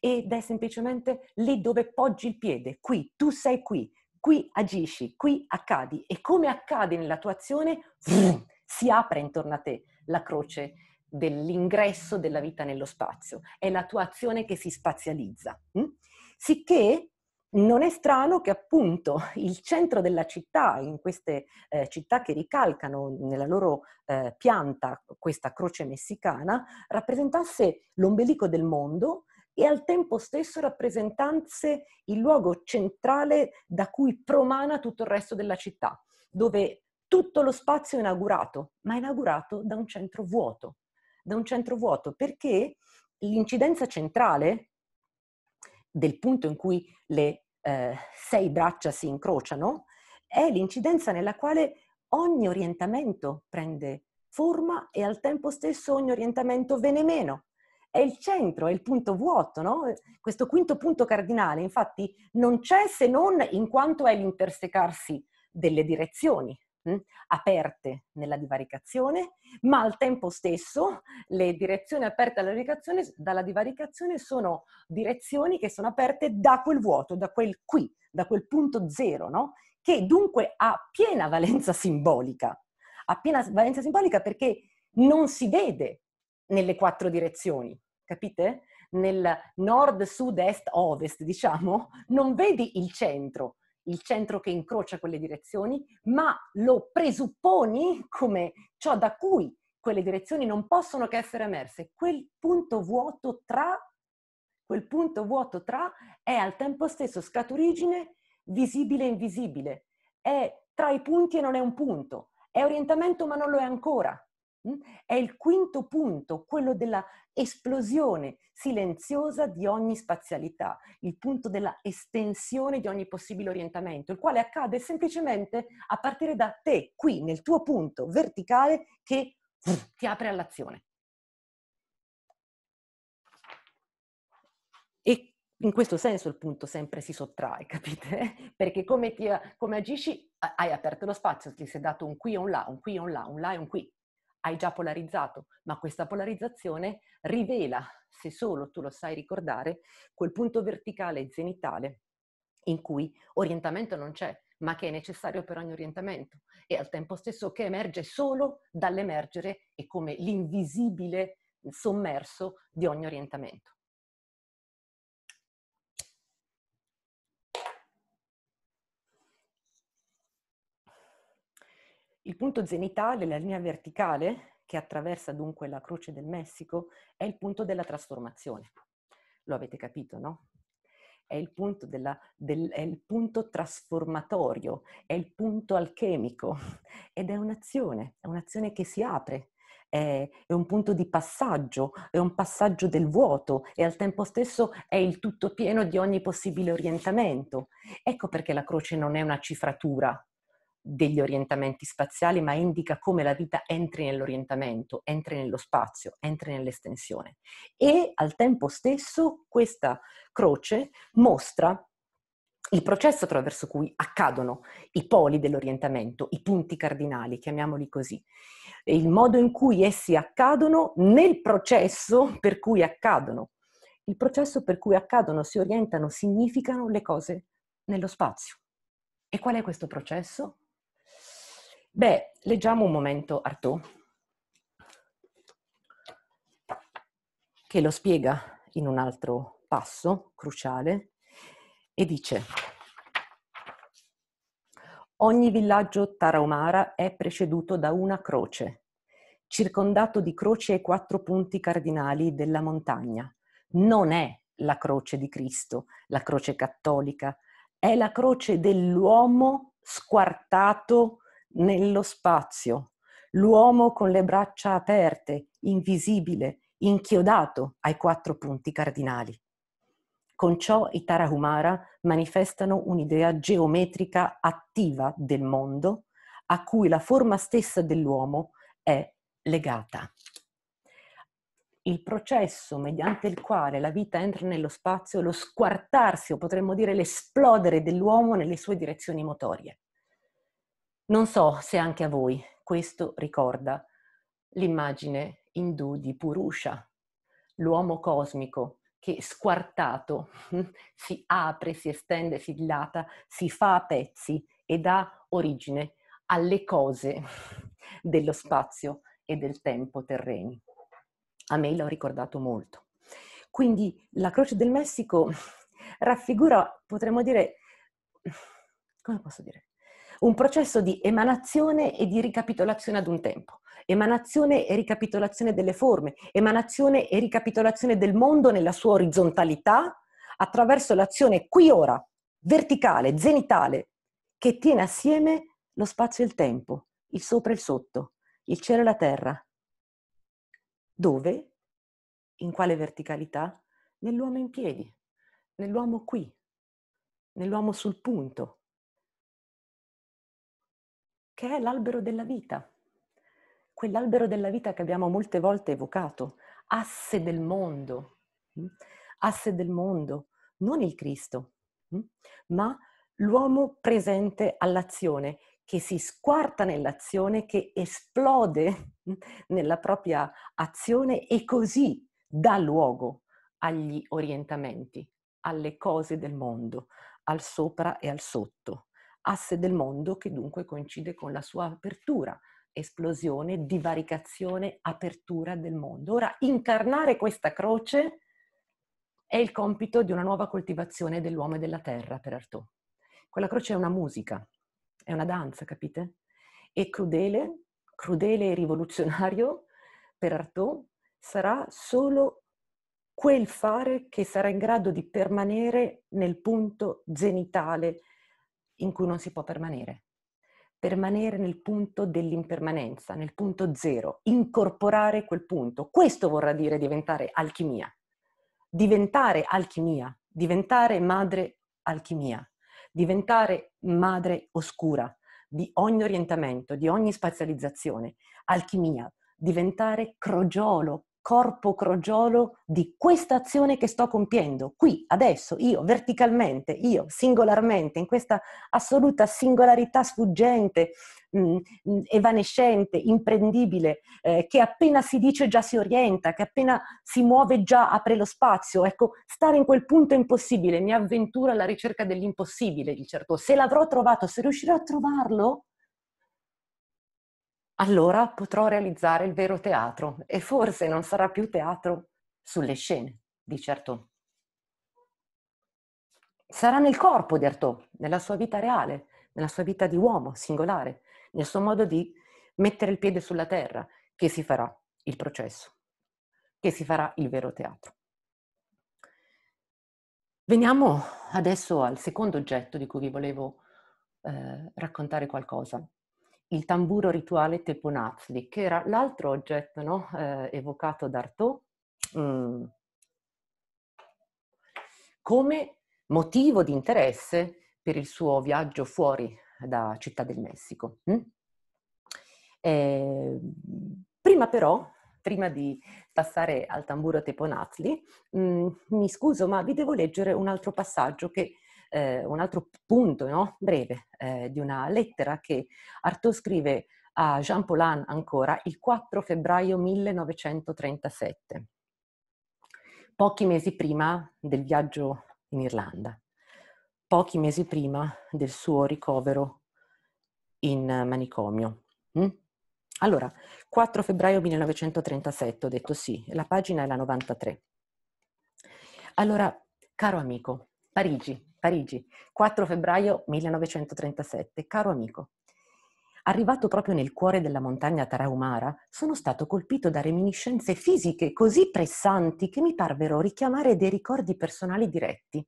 ed è semplicemente lì dove poggi il piede, qui, tu sei qui, qui agisci, qui accadi e come accade nella tua azione si apre intorno a te la croce dell'ingresso della vita nello spazio, è la tua azione che si spazializza. Hm? Sicché non è strano che appunto il centro della città, in queste eh, città che ricalcano nella loro eh, pianta questa croce messicana, rappresentasse l'ombelico del mondo e al tempo stesso rappresentanze il luogo centrale da cui promana tutto il resto della città, dove tutto lo spazio è inaugurato, ma è inaugurato da un centro vuoto, da un centro vuoto perché l'incidenza centrale del punto in cui le eh, sei braccia si incrociano è l'incidenza nella quale ogni orientamento prende forma e al tempo stesso ogni orientamento viene meno è il centro, è il punto vuoto, no? Questo quinto punto cardinale, infatti, non c'è se non in quanto è l'intersecarsi delle direzioni mh, hm? aperte nella divaricazione, ma al tempo stesso le direzioni aperte alla divaricazione, dalla divaricazione sono direzioni che sono aperte da quel vuoto, da quel qui, da quel punto zero, no? Che dunque ha piena valenza simbolica, ha piena valenza simbolica perché non si vede nelle quattro direzioni, capite? Nel nord, sud, est, ovest, diciamo, non vedi il centro, il centro che incrocia quelle direzioni, ma lo presupponi come ciò da cui quelle direzioni non possono che essere emerse. Quel punto vuoto tra, quel punto vuoto tra è al tempo stesso scaturigine visibile e invisibile, è tra i punti e non è un punto, è orientamento ma non lo è ancora, Mm? È il quinto punto, quello della esplosione silenziosa di ogni spazialità, il punto della estensione di ogni possibile orientamento, il quale accade semplicemente a partire da te, qui, nel tuo punto verticale, che ti apre all'azione. E in questo senso il punto sempre si sottrae, capite? Perché come, ti, come agisci hai aperto lo spazio, ti sei dato un qui e un là, un qui e un là, un là e un qui hai già polarizzato, ma questa polarizzazione rivela, se solo tu lo sai ricordare, quel punto verticale e zenitale in cui orientamento non c'è, ma che è necessario per ogni orientamento e al tempo stesso che emerge solo dall'emergere e come l'invisibile sommerso di ogni orientamento. Il punto zenitale, la linea verticale che attraversa dunque la Croce del Messico, è il punto della trasformazione. Lo avete capito, no? È il, punto, della, del, è il punto trasformatorio, è il punto alchemico ed è un'azione, è un'azione che si apre, è, è, un punto di passaggio, è un passaggio del vuoto e al tempo stesso è il tutto pieno di ogni possibile orientamento. Ecco perché la croce non è una cifratura, degli orientamenti spaziali, ma indica come la vita entri nell'orientamento, entri nello spazio, entri nell'estensione. E al tempo stesso questa croce mostra il processo attraverso cui accadono i poli dell'orientamento, i punti cardinali, chiamiamoli così, e il modo in cui essi accadono nel processo per cui accadono. Il processo per cui accadono, si orientano, significano le cose nello spazio. E qual è questo processo? Beh, leggiamo un momento Artaud, che lo spiega in un altro passo cruciale e dice Ogni villaggio Taraumara è preceduto da una croce, circondato di croci ai quattro punti cardinali della montagna. Non è la croce di Cristo, la croce cattolica, è la croce dell'uomo squartato nello spazio, l'uomo con le braccia aperte, invisibile, inchiodato ai quattro punti cardinali. Con ciò i Tarahumara manifestano un'idea geometrica attiva del mondo a cui la forma stessa dell'uomo è legata. Il processo mediante il quale la vita entra nello spazio, è lo squartarsi o potremmo dire l'esplodere dell'uomo nelle sue direzioni motorie. Non so se anche a voi questo ricorda l'immagine indù di Purusha, l'uomo cosmico che squartato si apre, si estende, si dilata, si fa a pezzi e dà origine alle cose dello spazio e del tempo terreni. A me l'ho ricordato molto. Quindi la Croce del Messico raffigura, potremmo dire, come posso dire, un processo di emanazione e di ricapitolazione ad un tempo, emanazione e ricapitolazione delle forme, emanazione e ricapitolazione del mondo nella sua orizzontalità attraverso l'azione qui ora, verticale, zenitale, che tiene assieme lo spazio e il tempo, il sopra e il sotto, il cielo e la terra. Dove? In quale verticalità? Nell'uomo in piedi, nell'uomo qui, nell'uomo sul punto, che è l'albero della vita. Quell'albero della vita che abbiamo molte volte evocato, asse del mondo, mm? asse del mondo, non il Cristo, mm? ma l'uomo presente all'azione, che si squarta nell'azione, che esplode mm? nella propria azione e così dà luogo agli orientamenti, alle cose del mondo, al sopra e al sotto asse del mondo che dunque coincide con la sua apertura, esplosione, divaricazione, apertura del mondo. Ora, incarnare questa croce è il compito di una nuova coltivazione dell'uomo e della terra per Artaud. Quella croce è una musica, è una danza, capite? E crudele, crudele e rivoluzionario per Artaud sarà solo quel fare che sarà in grado di permanere nel punto zenitale in cui non si può permanere. Permanere nel punto dell'impermanenza, nel punto zero, incorporare quel punto. Questo vorrà dire diventare alchimia. Diventare alchimia, diventare madre alchimia, diventare madre oscura di ogni orientamento, di ogni spazializzazione, alchimia, diventare crogiolo, corpo crogiolo di questa azione che sto compiendo, qui, adesso, io, verticalmente, io, singolarmente, in questa assoluta singolarità sfuggente, mh, mm, mm, evanescente, imprendibile, eh, che appena si dice già si orienta, che appena si muove già apre lo spazio. Ecco, stare in quel punto è impossibile, mi avventura alla ricerca dell'impossibile, di certo. Se l'avrò trovato, se riuscirò a trovarlo, allora potrò realizzare il vero teatro e forse non sarà più teatro sulle scene di Certò. Sarà nel corpo di Artaud, nella sua vita reale, nella sua vita di uomo singolare, nel suo modo di mettere il piede sulla terra, che si farà il processo, che si farà il vero teatro. Veniamo adesso al secondo oggetto di cui vi volevo eh, raccontare qualcosa, il tamburo rituale Teponazli, che era l'altro oggetto no? eh, evocato da Artaud mm. come motivo di interesse per il suo viaggio fuori da Città del Messico. Mm? Eh, prima però, prima di passare al tamburo Teponazli, mm, mi scuso ma vi devo leggere un altro passaggio che eh, un altro punto no? breve eh, di una lettera che Artaud scrive a Jean Polan ancora il 4 febbraio 1937, pochi mesi prima del viaggio in Irlanda, pochi mesi prima del suo ricovero in manicomio. Mm? Allora, 4 febbraio 1937, ho detto sì, la pagina è la 93. Allora, caro amico, Parigi, Parigi, 4 febbraio 1937. Caro amico, arrivato proprio nel cuore della montagna Tarahumara, sono stato colpito da reminiscenze fisiche così pressanti che mi parvero richiamare dei ricordi personali diretti.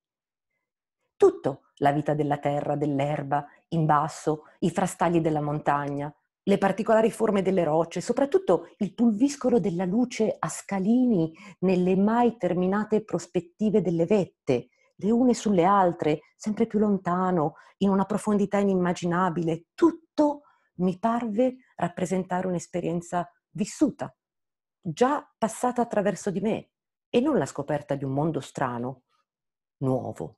Tutto, la vita della terra, dell'erba, in basso, i frastagli della montagna, le particolari forme delle rocce, soprattutto il pulviscolo della luce a scalini nelle mai terminate prospettive delle vette, le une sulle altre, sempre più lontano, in una profondità inimmaginabile. Tutto mi parve rappresentare un'esperienza vissuta, già passata attraverso di me e non la scoperta di un mondo strano, nuovo.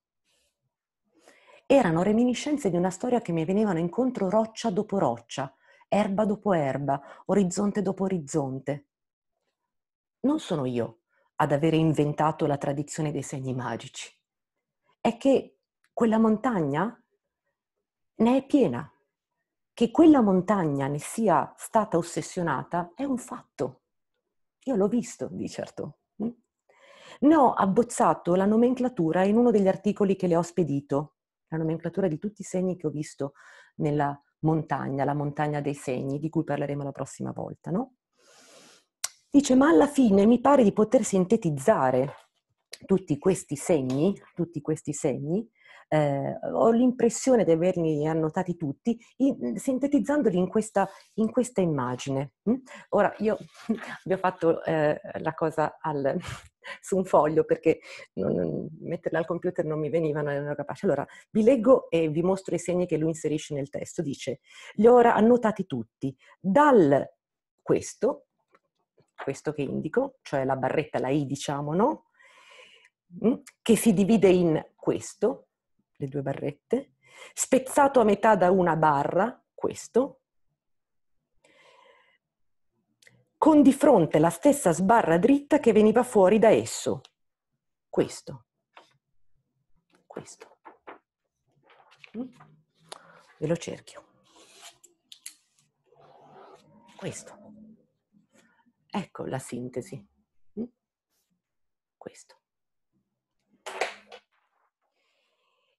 Erano reminiscenze di una storia che mi venivano incontro roccia dopo roccia, erba dopo erba, orizzonte dopo orizzonte. Non sono io ad avere inventato la tradizione dei segni magici è che quella montagna ne è piena. Che quella montagna ne sia stata ossessionata è un fatto. Io l'ho visto, di certo. Mm? Ne ho abbozzato la nomenclatura in uno degli articoli che le ho spedito, la nomenclatura di tutti i segni che ho visto nella montagna, la montagna dei segni, di cui parleremo la prossima volta, no? Dice, ma alla fine mi pare di poter sintetizzare tutti questi segni, tutti questi segni eh, ho l'impressione di averli annotati tutti, in, sintetizzandoli in questa, in questa immagine. Hm? Ora, io vi ho fatto eh, la cosa al, su un foglio perché non, metterla al computer non mi veniva, non ero capace. Allora, vi leggo e vi mostro i segni che lui inserisce nel testo. Dice, li ho annotati tutti, dal questo, questo che indico, cioè la barretta, la I diciamo, no? Mm? che si divide in questo, le due barrette, spezzato a metà da una barra, questo, con di fronte la stessa sbarra dritta che veniva fuori da esso. Questo. Questo. Mm? Ve lo cerchio. Questo. Ecco la sintesi. Mm? Questo.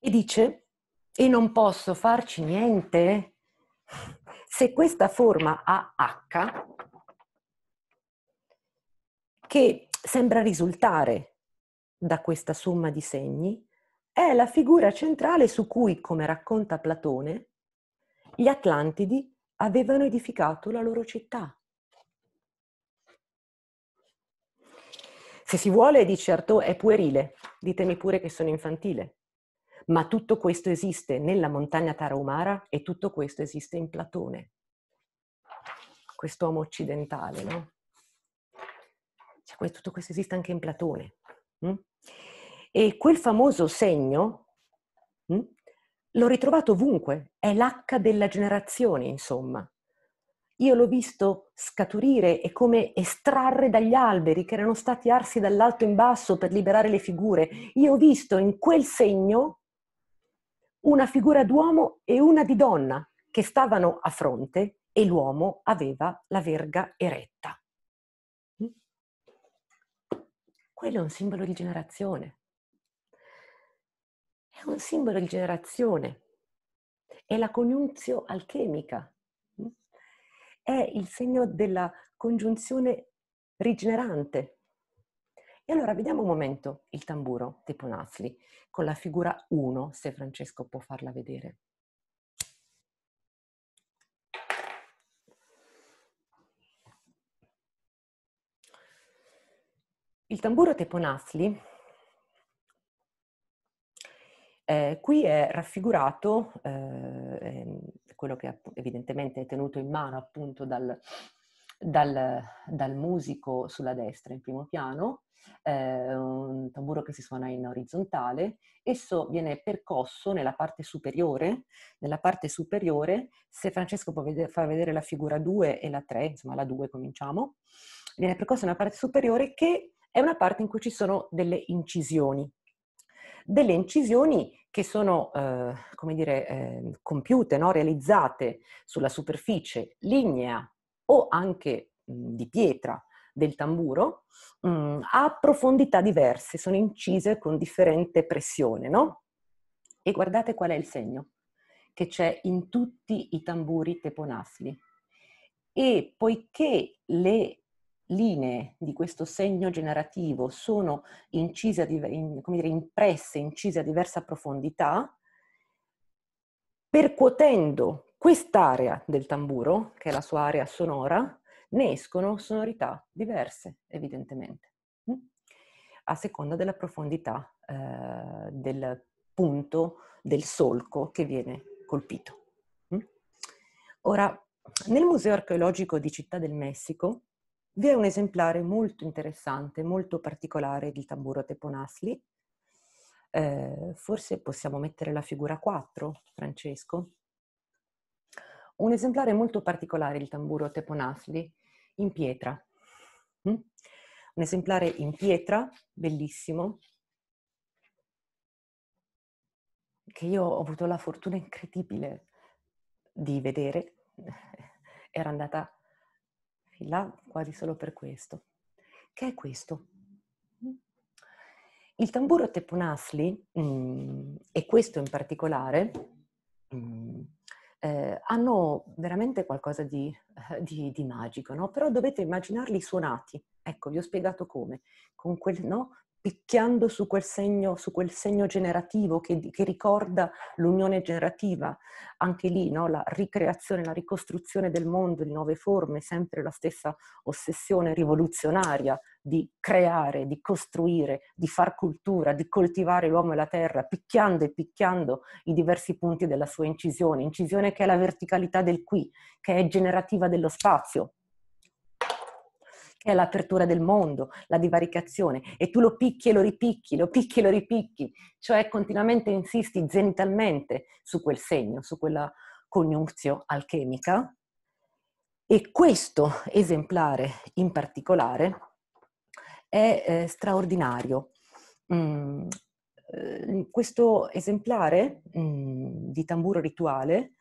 E dice, e non posso farci niente se questa forma AH, che sembra risultare da questa somma di segni, è la figura centrale su cui, come racconta Platone, gli Atlantidi avevano edificato la loro città. Se si vuole, di certo, è puerile. Ditemi pure che sono infantile ma tutto questo esiste nella montagna tarahumara e tutto questo esiste in Platone, quest'uomo occidentale, no? Cioè, tutto questo esiste anche in Platone. Hm? E quel famoso segno hm, l'ho ritrovato ovunque, è l'H della generazione, insomma. Io l'ho visto scaturire e come estrarre dagli alberi che erano stati arsi dall'alto in basso per liberare le figure. Io ho visto in quel segno una figura d'uomo e una di donna che stavano a fronte e l'uomo aveva la verga eretta. Mm? Quello è un simbolo di generazione. È un simbolo di generazione. È la coniunzio alchemica. Mm? È il segno della congiunzione rigenerante e allora vediamo un momento il tamburo tipo Nasli, con la figura 1, se Francesco può farla vedere. Il tamburo tipo Nasli, eh, qui è raffigurato eh, ehm, quello che evidentemente è tenuto in mano appunto dal, dal, dal musico sulla destra in primo piano, eh, un tamburo che si suona in orizzontale, esso viene percosso nella parte superiore, nella parte superiore, se Francesco può vedere, far vedere la figura 2 e la 3, insomma la 2 cominciamo, viene percosso nella parte superiore che è una parte in cui ci sono delle incisioni, delle incisioni che sono, eh, come dire, eh, compiute, no? realizzate sulla superficie lignea o anche mhmm, di pietra del tamburo mhmm, a profondità diverse, sono incise con differente pressione, no? E guardate qual è il segno che c'è in tutti i tamburi teponafili. E poiché le linee di questo segno generativo sono incise, in, dire, impresse, incise a diversa profondità, percuotendo quest'area del tamburo, che è la sua area sonora, ne escono sonorità diverse, evidentemente, mm? a seconda della profondità eh, del punto, del solco che viene colpito. Mm? Ora, nel Museo archeologico di Città del Messico vi è un esemplare molto interessante, molto particolare di tamburo Teponasli. Eh, forse possiamo mettere la figura 4, Francesco un esemplare molto particolare, il tamburo Teponafli, in pietra. Mm? Un esemplare in pietra, bellissimo, che io ho avuto la fortuna incredibile di vedere. Era andata fin là quasi solo per questo. Che è questo? Mm? Il tamburo Teponafli, mm, e questo in particolare, mm, eh, hanno veramente qualcosa di, eh, di, di magico, no? però dovete immaginarli suonati. Ecco, vi ho spiegato come, con quel, no? picchiando su quel segno, su quel segno generativo che, che, ricorda l'unione generativa, anche lì no? la ricreazione, la ricostruzione del mondo di nuove forme, sempre la stessa ossessione rivoluzionaria di creare, di costruire, di far cultura, di coltivare l'uomo e la terra, picchiando e picchiando i diversi punti della sua incisione, incisione che è la verticalità del qui, che è generativa dello spazio, che è l'apertura del mondo, la divaricazione, e tu lo picchi e lo ripicchi, lo picchi e lo ripicchi, cioè continuamente insisti zenitalmente su quel segno, su quella coniunzio alchemica. E questo esemplare in particolare è eh, straordinario. Mm, eh, questo esemplare mm, di tamburo rituale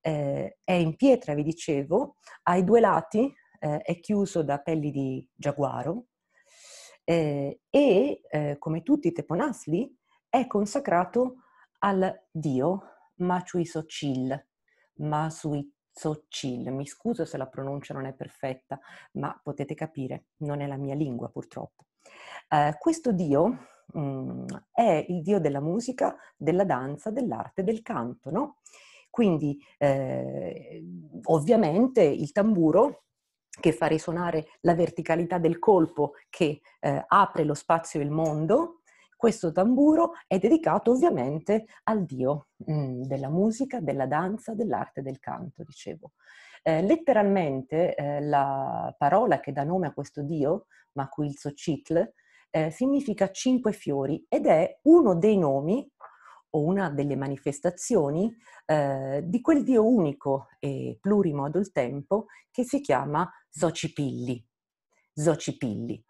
eh, è in pietra, vi dicevo, ai due lati eh, è chiuso da pelli di giaguaro eh, e, eh, come tutti i teponasli, è consacrato al dio Machuisocil, Masuizocil. Mi scuso se la pronuncia non è perfetta, ma potete capire, non è la mia lingua purtroppo. Eh, questo dio mh, mm, è il dio della musica, della danza, dell'arte, del canto, no? Quindi eh, ovviamente il tamburo che fa risuonare la verticalità del colpo che eh, apre lo spazio e il mondo. Questo tamburo è dedicato ovviamente al dio mh, mm, della musica, della danza, dell'arte del canto, dicevo. Eh, letteralmente eh, la parola che dà nome a questo dio, Macuilzocitl, eh, significa cinque fiori ed è uno dei nomi o una delle manifestazioni eh, di quel Dio unico e plurimo ad tempo che si chiama Zocipilli, Zocipilli,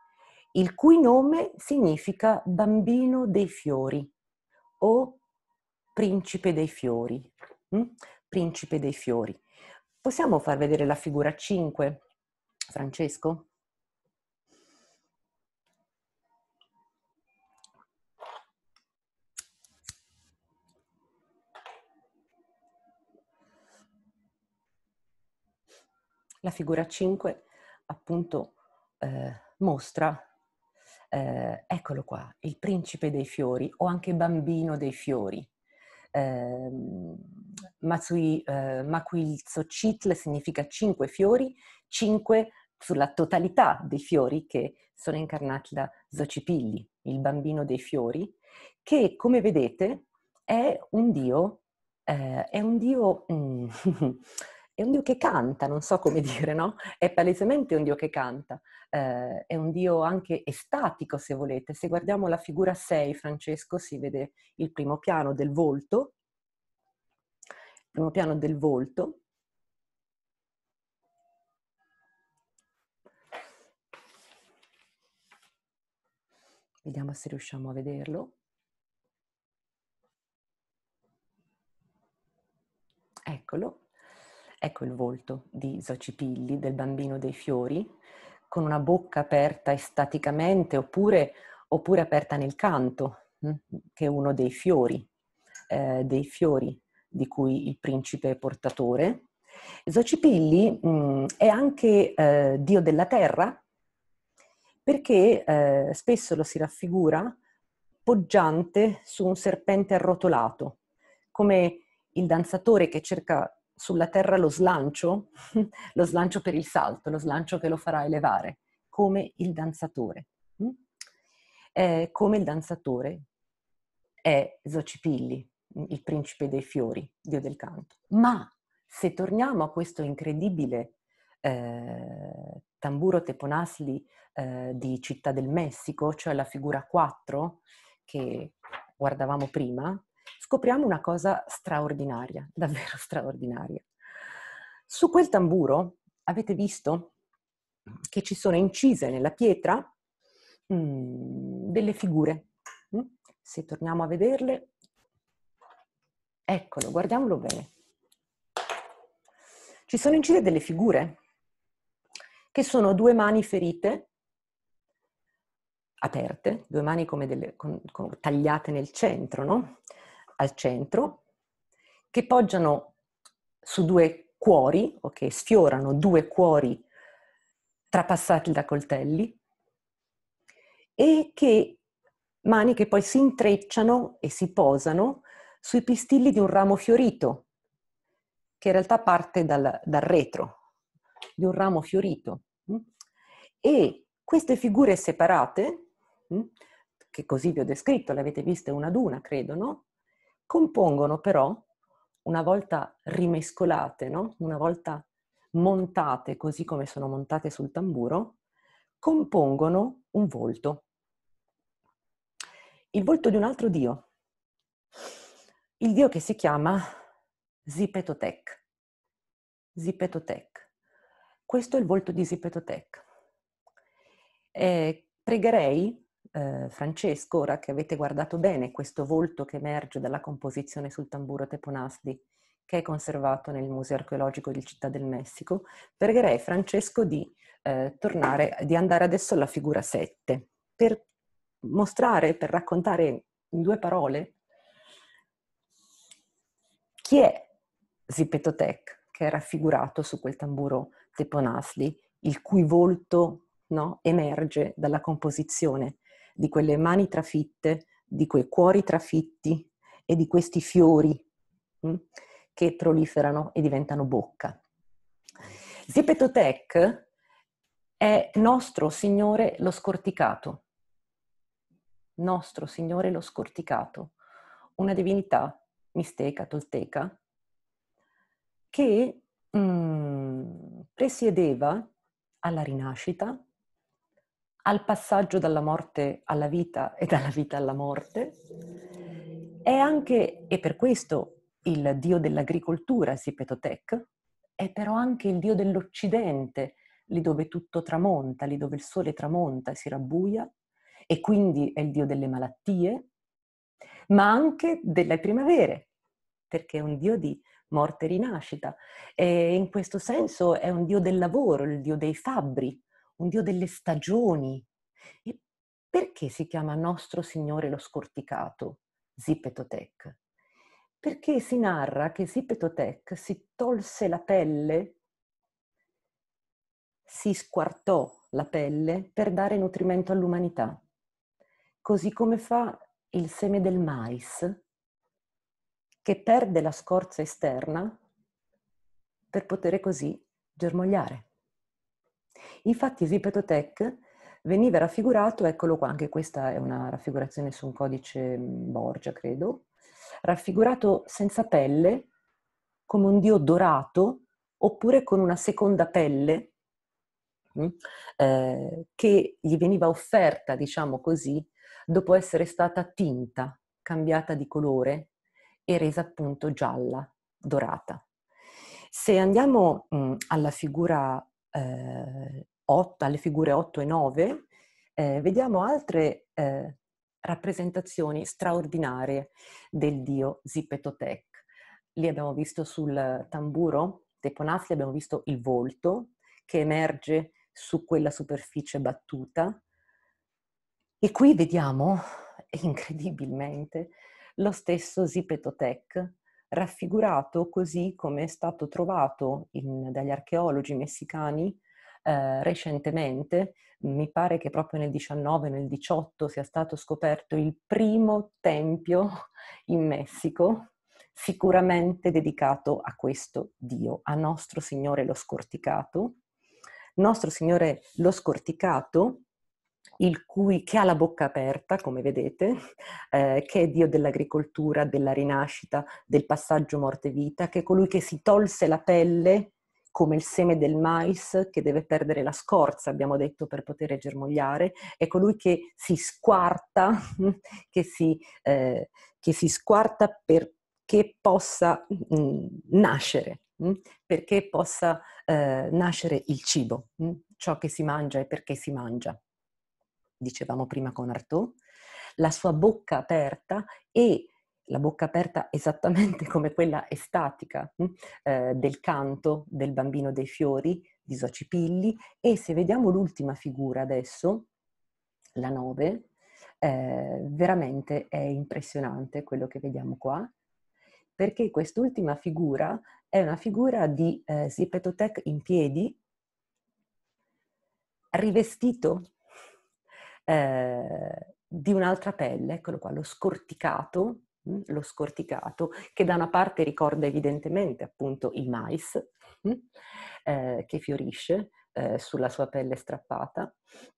il cui nome significa bambino dei fiori o principe dei fiori. Mm? Principe dei fiori. Possiamo far vedere la figura 5, Francesco? La figura 5 appunto eh, mostra, eh, eccolo qua, il principe dei fiori o anche bambino dei fiori. Ehm, eh, Matsui, eh, Maquilzochitle significa cinque fiori, cinque sulla totalità dei fiori che sono incarnati da Zocipilli, il bambino dei fiori, che come vedete è un dio, eh, è un dio... Mm, è un Dio che canta, non so come dire, no? È palesemente un Dio che canta, eh, è un Dio anche estatico, se volete. Se guardiamo la figura 6, Francesco, si vede il primo piano del volto, il primo piano del volto, Vediamo se riusciamo a vederlo. Eccolo. Ecco il volto di Zocipilli, del bambino dei fiori, con una bocca aperta estaticamente oppure, oppure aperta nel canto, mm, che è uno dei fiori, eh, dei fiori di cui il principe è portatore. Zocipilli mh, mm, è anche eh, dio della terra perché eh, spesso lo si raffigura poggiante su un serpente arrotolato, come il danzatore che cerca sulla terra lo slancio, lo slancio per il salto, lo slancio che lo farà elevare, come il danzatore. Mm? Eh, come il danzatore è Zocipilli, mm, il principe dei fiori, dio del canto. Ma se torniamo a questo incredibile eh, tamburo teponasli eh, di Città del Messico, cioè la figura 4 che guardavamo prima, scopriamo una cosa straordinaria, davvero straordinaria. Su quel tamburo avete visto che ci sono incise nella pietra mm, delle figure. Mm? Se torniamo a vederle, eccolo, guardiamolo bene. Ci sono incise delle figure che sono due mani ferite, aperte, due mani delle, con, con, tagliate nel centro, no? al centro, che poggiano su due cuori, o okay, che sfiorano due cuori trapassati da coltelli, e che mani che poi si intrecciano e si posano sui pistilli di un ramo fiorito, che in realtà parte dal, dal retro, di un ramo fiorito. E queste figure separate, che così vi ho descritto, le avete viste una ad una, credo, no? compongono però, una volta rimescolate, no? una volta montate così come sono montate sul tamburo, compongono un volto. Il volto di un altro dio, il dio che si chiama Zipetotec. Zipetotec. Questo è il volto di Zipetotec. Eh, pregherei eh, Francesco, ora che avete guardato bene questo volto che emerge dalla composizione sul tamburo Teponasdi, che è conservato nel Museo archeologico di Città del Messico, pregherei Francesco di, eh, tornare, di andare adesso alla figura 7 per mostrare, per raccontare in due parole chi è Zipetotec che è raffigurato su quel tamburo Teponasli, il cui volto no, emerge dalla composizione di quelle mani trafitte, di quei cuori trafitti e di questi fiori mh, mm, che proliferano e diventano bocca. Zepetotec è nostro Signore lo scorticato, nostro Signore lo scorticato, una divinità misteca, tolteca, che mh, mm, presiedeva alla rinascita al passaggio dalla morte alla vita e dalla vita alla morte. È anche, e per questo il dio dell'agricoltura, Sipetotec, è però anche il dio dell'Occidente, lì dove tutto tramonta, lì dove il sole tramonta e si rabbuia, e quindi è il dio delle malattie, ma anche delle primavere, perché è un dio di morte e rinascita. E in questo senso è un dio del lavoro, il dio dei fabbri, un Dio delle stagioni. E perché si chiama nostro Signore lo scorticato, Zipetotec? Perché si narra che Zipetotec si tolse la pelle, si squartò la pelle per dare nutrimento all'umanità, così come fa il seme del mais, che perde la scorza esterna per poter così germogliare. Infatti Ripetotec veniva raffigurato, eccolo qua, anche questa è una raffigurazione su un codice mm, Borgia, credo, raffigurato senza pelle come un dio dorato oppure con una seconda pelle mm, eh, che gli veniva offerta, diciamo così, dopo essere stata tinta, cambiata di colore e resa appunto gialla, dorata. Se andiamo mh, mm, alla figura eh, 8, alle figure 8 e 9, eh, vediamo altre eh, rappresentazioni straordinarie del dio Zipetotec. Lì abbiamo visto sul tamburo Teponafli, abbiamo visto il volto che emerge su quella superficie battuta. E qui vediamo, incredibilmente, lo stesso Zipetotec raffigurato così come è stato trovato in, dagli archeologi messicani eh, recentemente, mi pare che proprio nel 19, nel 18 sia stato scoperto il primo tempio in Messico sicuramente dedicato a questo Dio, a nostro Signore lo scorticato. Nostro Signore lo scorticato il cui, che ha la bocca aperta, come vedete, eh, che è Dio dell'agricoltura, della rinascita, del passaggio morte-vita, che è colui che si tolse la pelle come il seme del mais che deve perdere la scorza, abbiamo detto, per poter germogliare, è colui che si squarta, che si, eh, che si squarta perché possa mh, mm, nascere, mh, mm, perché possa eh, nascere il cibo, mh, mm, ciò che si mangia e perché si mangia dicevamo prima con Artaud, la sua bocca aperta e la bocca aperta esattamente come quella estatica hm, eh, del canto del bambino dei fiori di Socipilli. e se vediamo l'ultima figura adesso, la 9, eh, veramente è impressionante quello che vediamo qua, perché quest'ultima figura è una figura di eh, Zipetotec in piedi, rivestito eh, di un'altra pelle, eccolo qua, lo scorticato, mm, lo scorticato, che da una parte ricorda evidentemente appunto il mais mm, Eh, che fiorisce eh, sulla sua pelle strappata.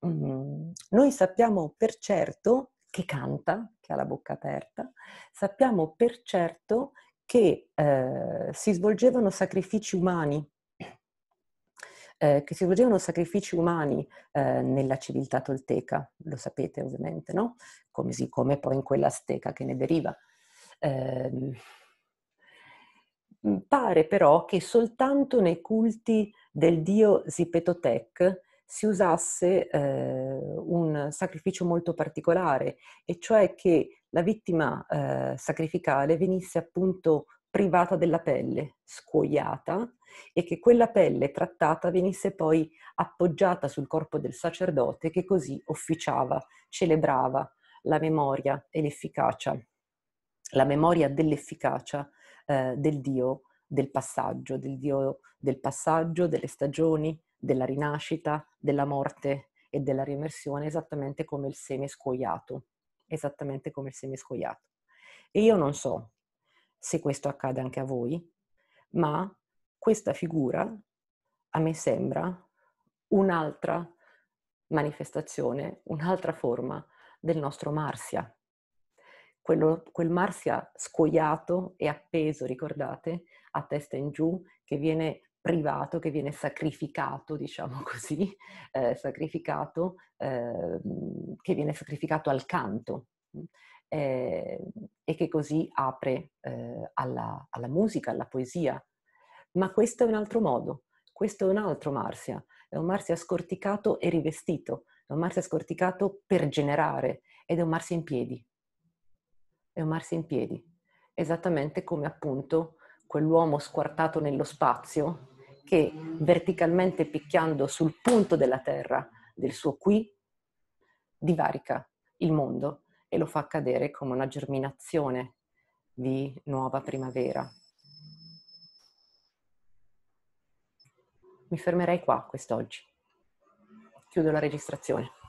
Mm. Noi sappiamo per certo che canta, che ha la bocca aperta, sappiamo per certo che eh, si svolgevano sacrifici umani eh, che si svolgevano sacrifici umani eh, nella civiltà tolteca, lo sapete ovviamente, no? Come, sì, come poi in quella azteca che ne deriva. Eh, pare però che soltanto nei culti del dio Zipetotec si usasse eh, un sacrificio molto particolare, e cioè che la vittima eh, sacrificale venisse appunto privata della pelle, scuoiata, e che quella pelle trattata venisse poi appoggiata sul corpo del sacerdote che così officiava, celebrava la memoria e l'efficacia, la memoria dell'efficacia eh, del Dio del passaggio, del Dio del passaggio, delle stagioni, della rinascita, della morte e della rimersione, esattamente come il seme scoiato, esattamente come il seme scoiato. E io non so se questo accade anche a voi, ma questa figura, a me sembra, un'altra manifestazione, un'altra forma del nostro Marsia. Quello, quel Marsia scoiato e appeso, ricordate, a testa in giù, che viene privato, che viene sacrificato, diciamo così, eh, sacrificato, eh, che viene sacrificato al canto eh, e che così apre eh, alla, alla, musica, alla poesia. Ma questo è un altro modo, questo è un altro Marsia, è un Marsia scorticato e rivestito, è un Marsia scorticato per generare ed è un Marsia in piedi, è un Marsia in piedi, esattamente come appunto quell'uomo squartato nello spazio che verticalmente picchiando sul punto della terra del suo qui divarica il mondo e lo fa cadere come una germinazione di nuova primavera. Mi fermerei qua quest'oggi. Chiudo la registrazione.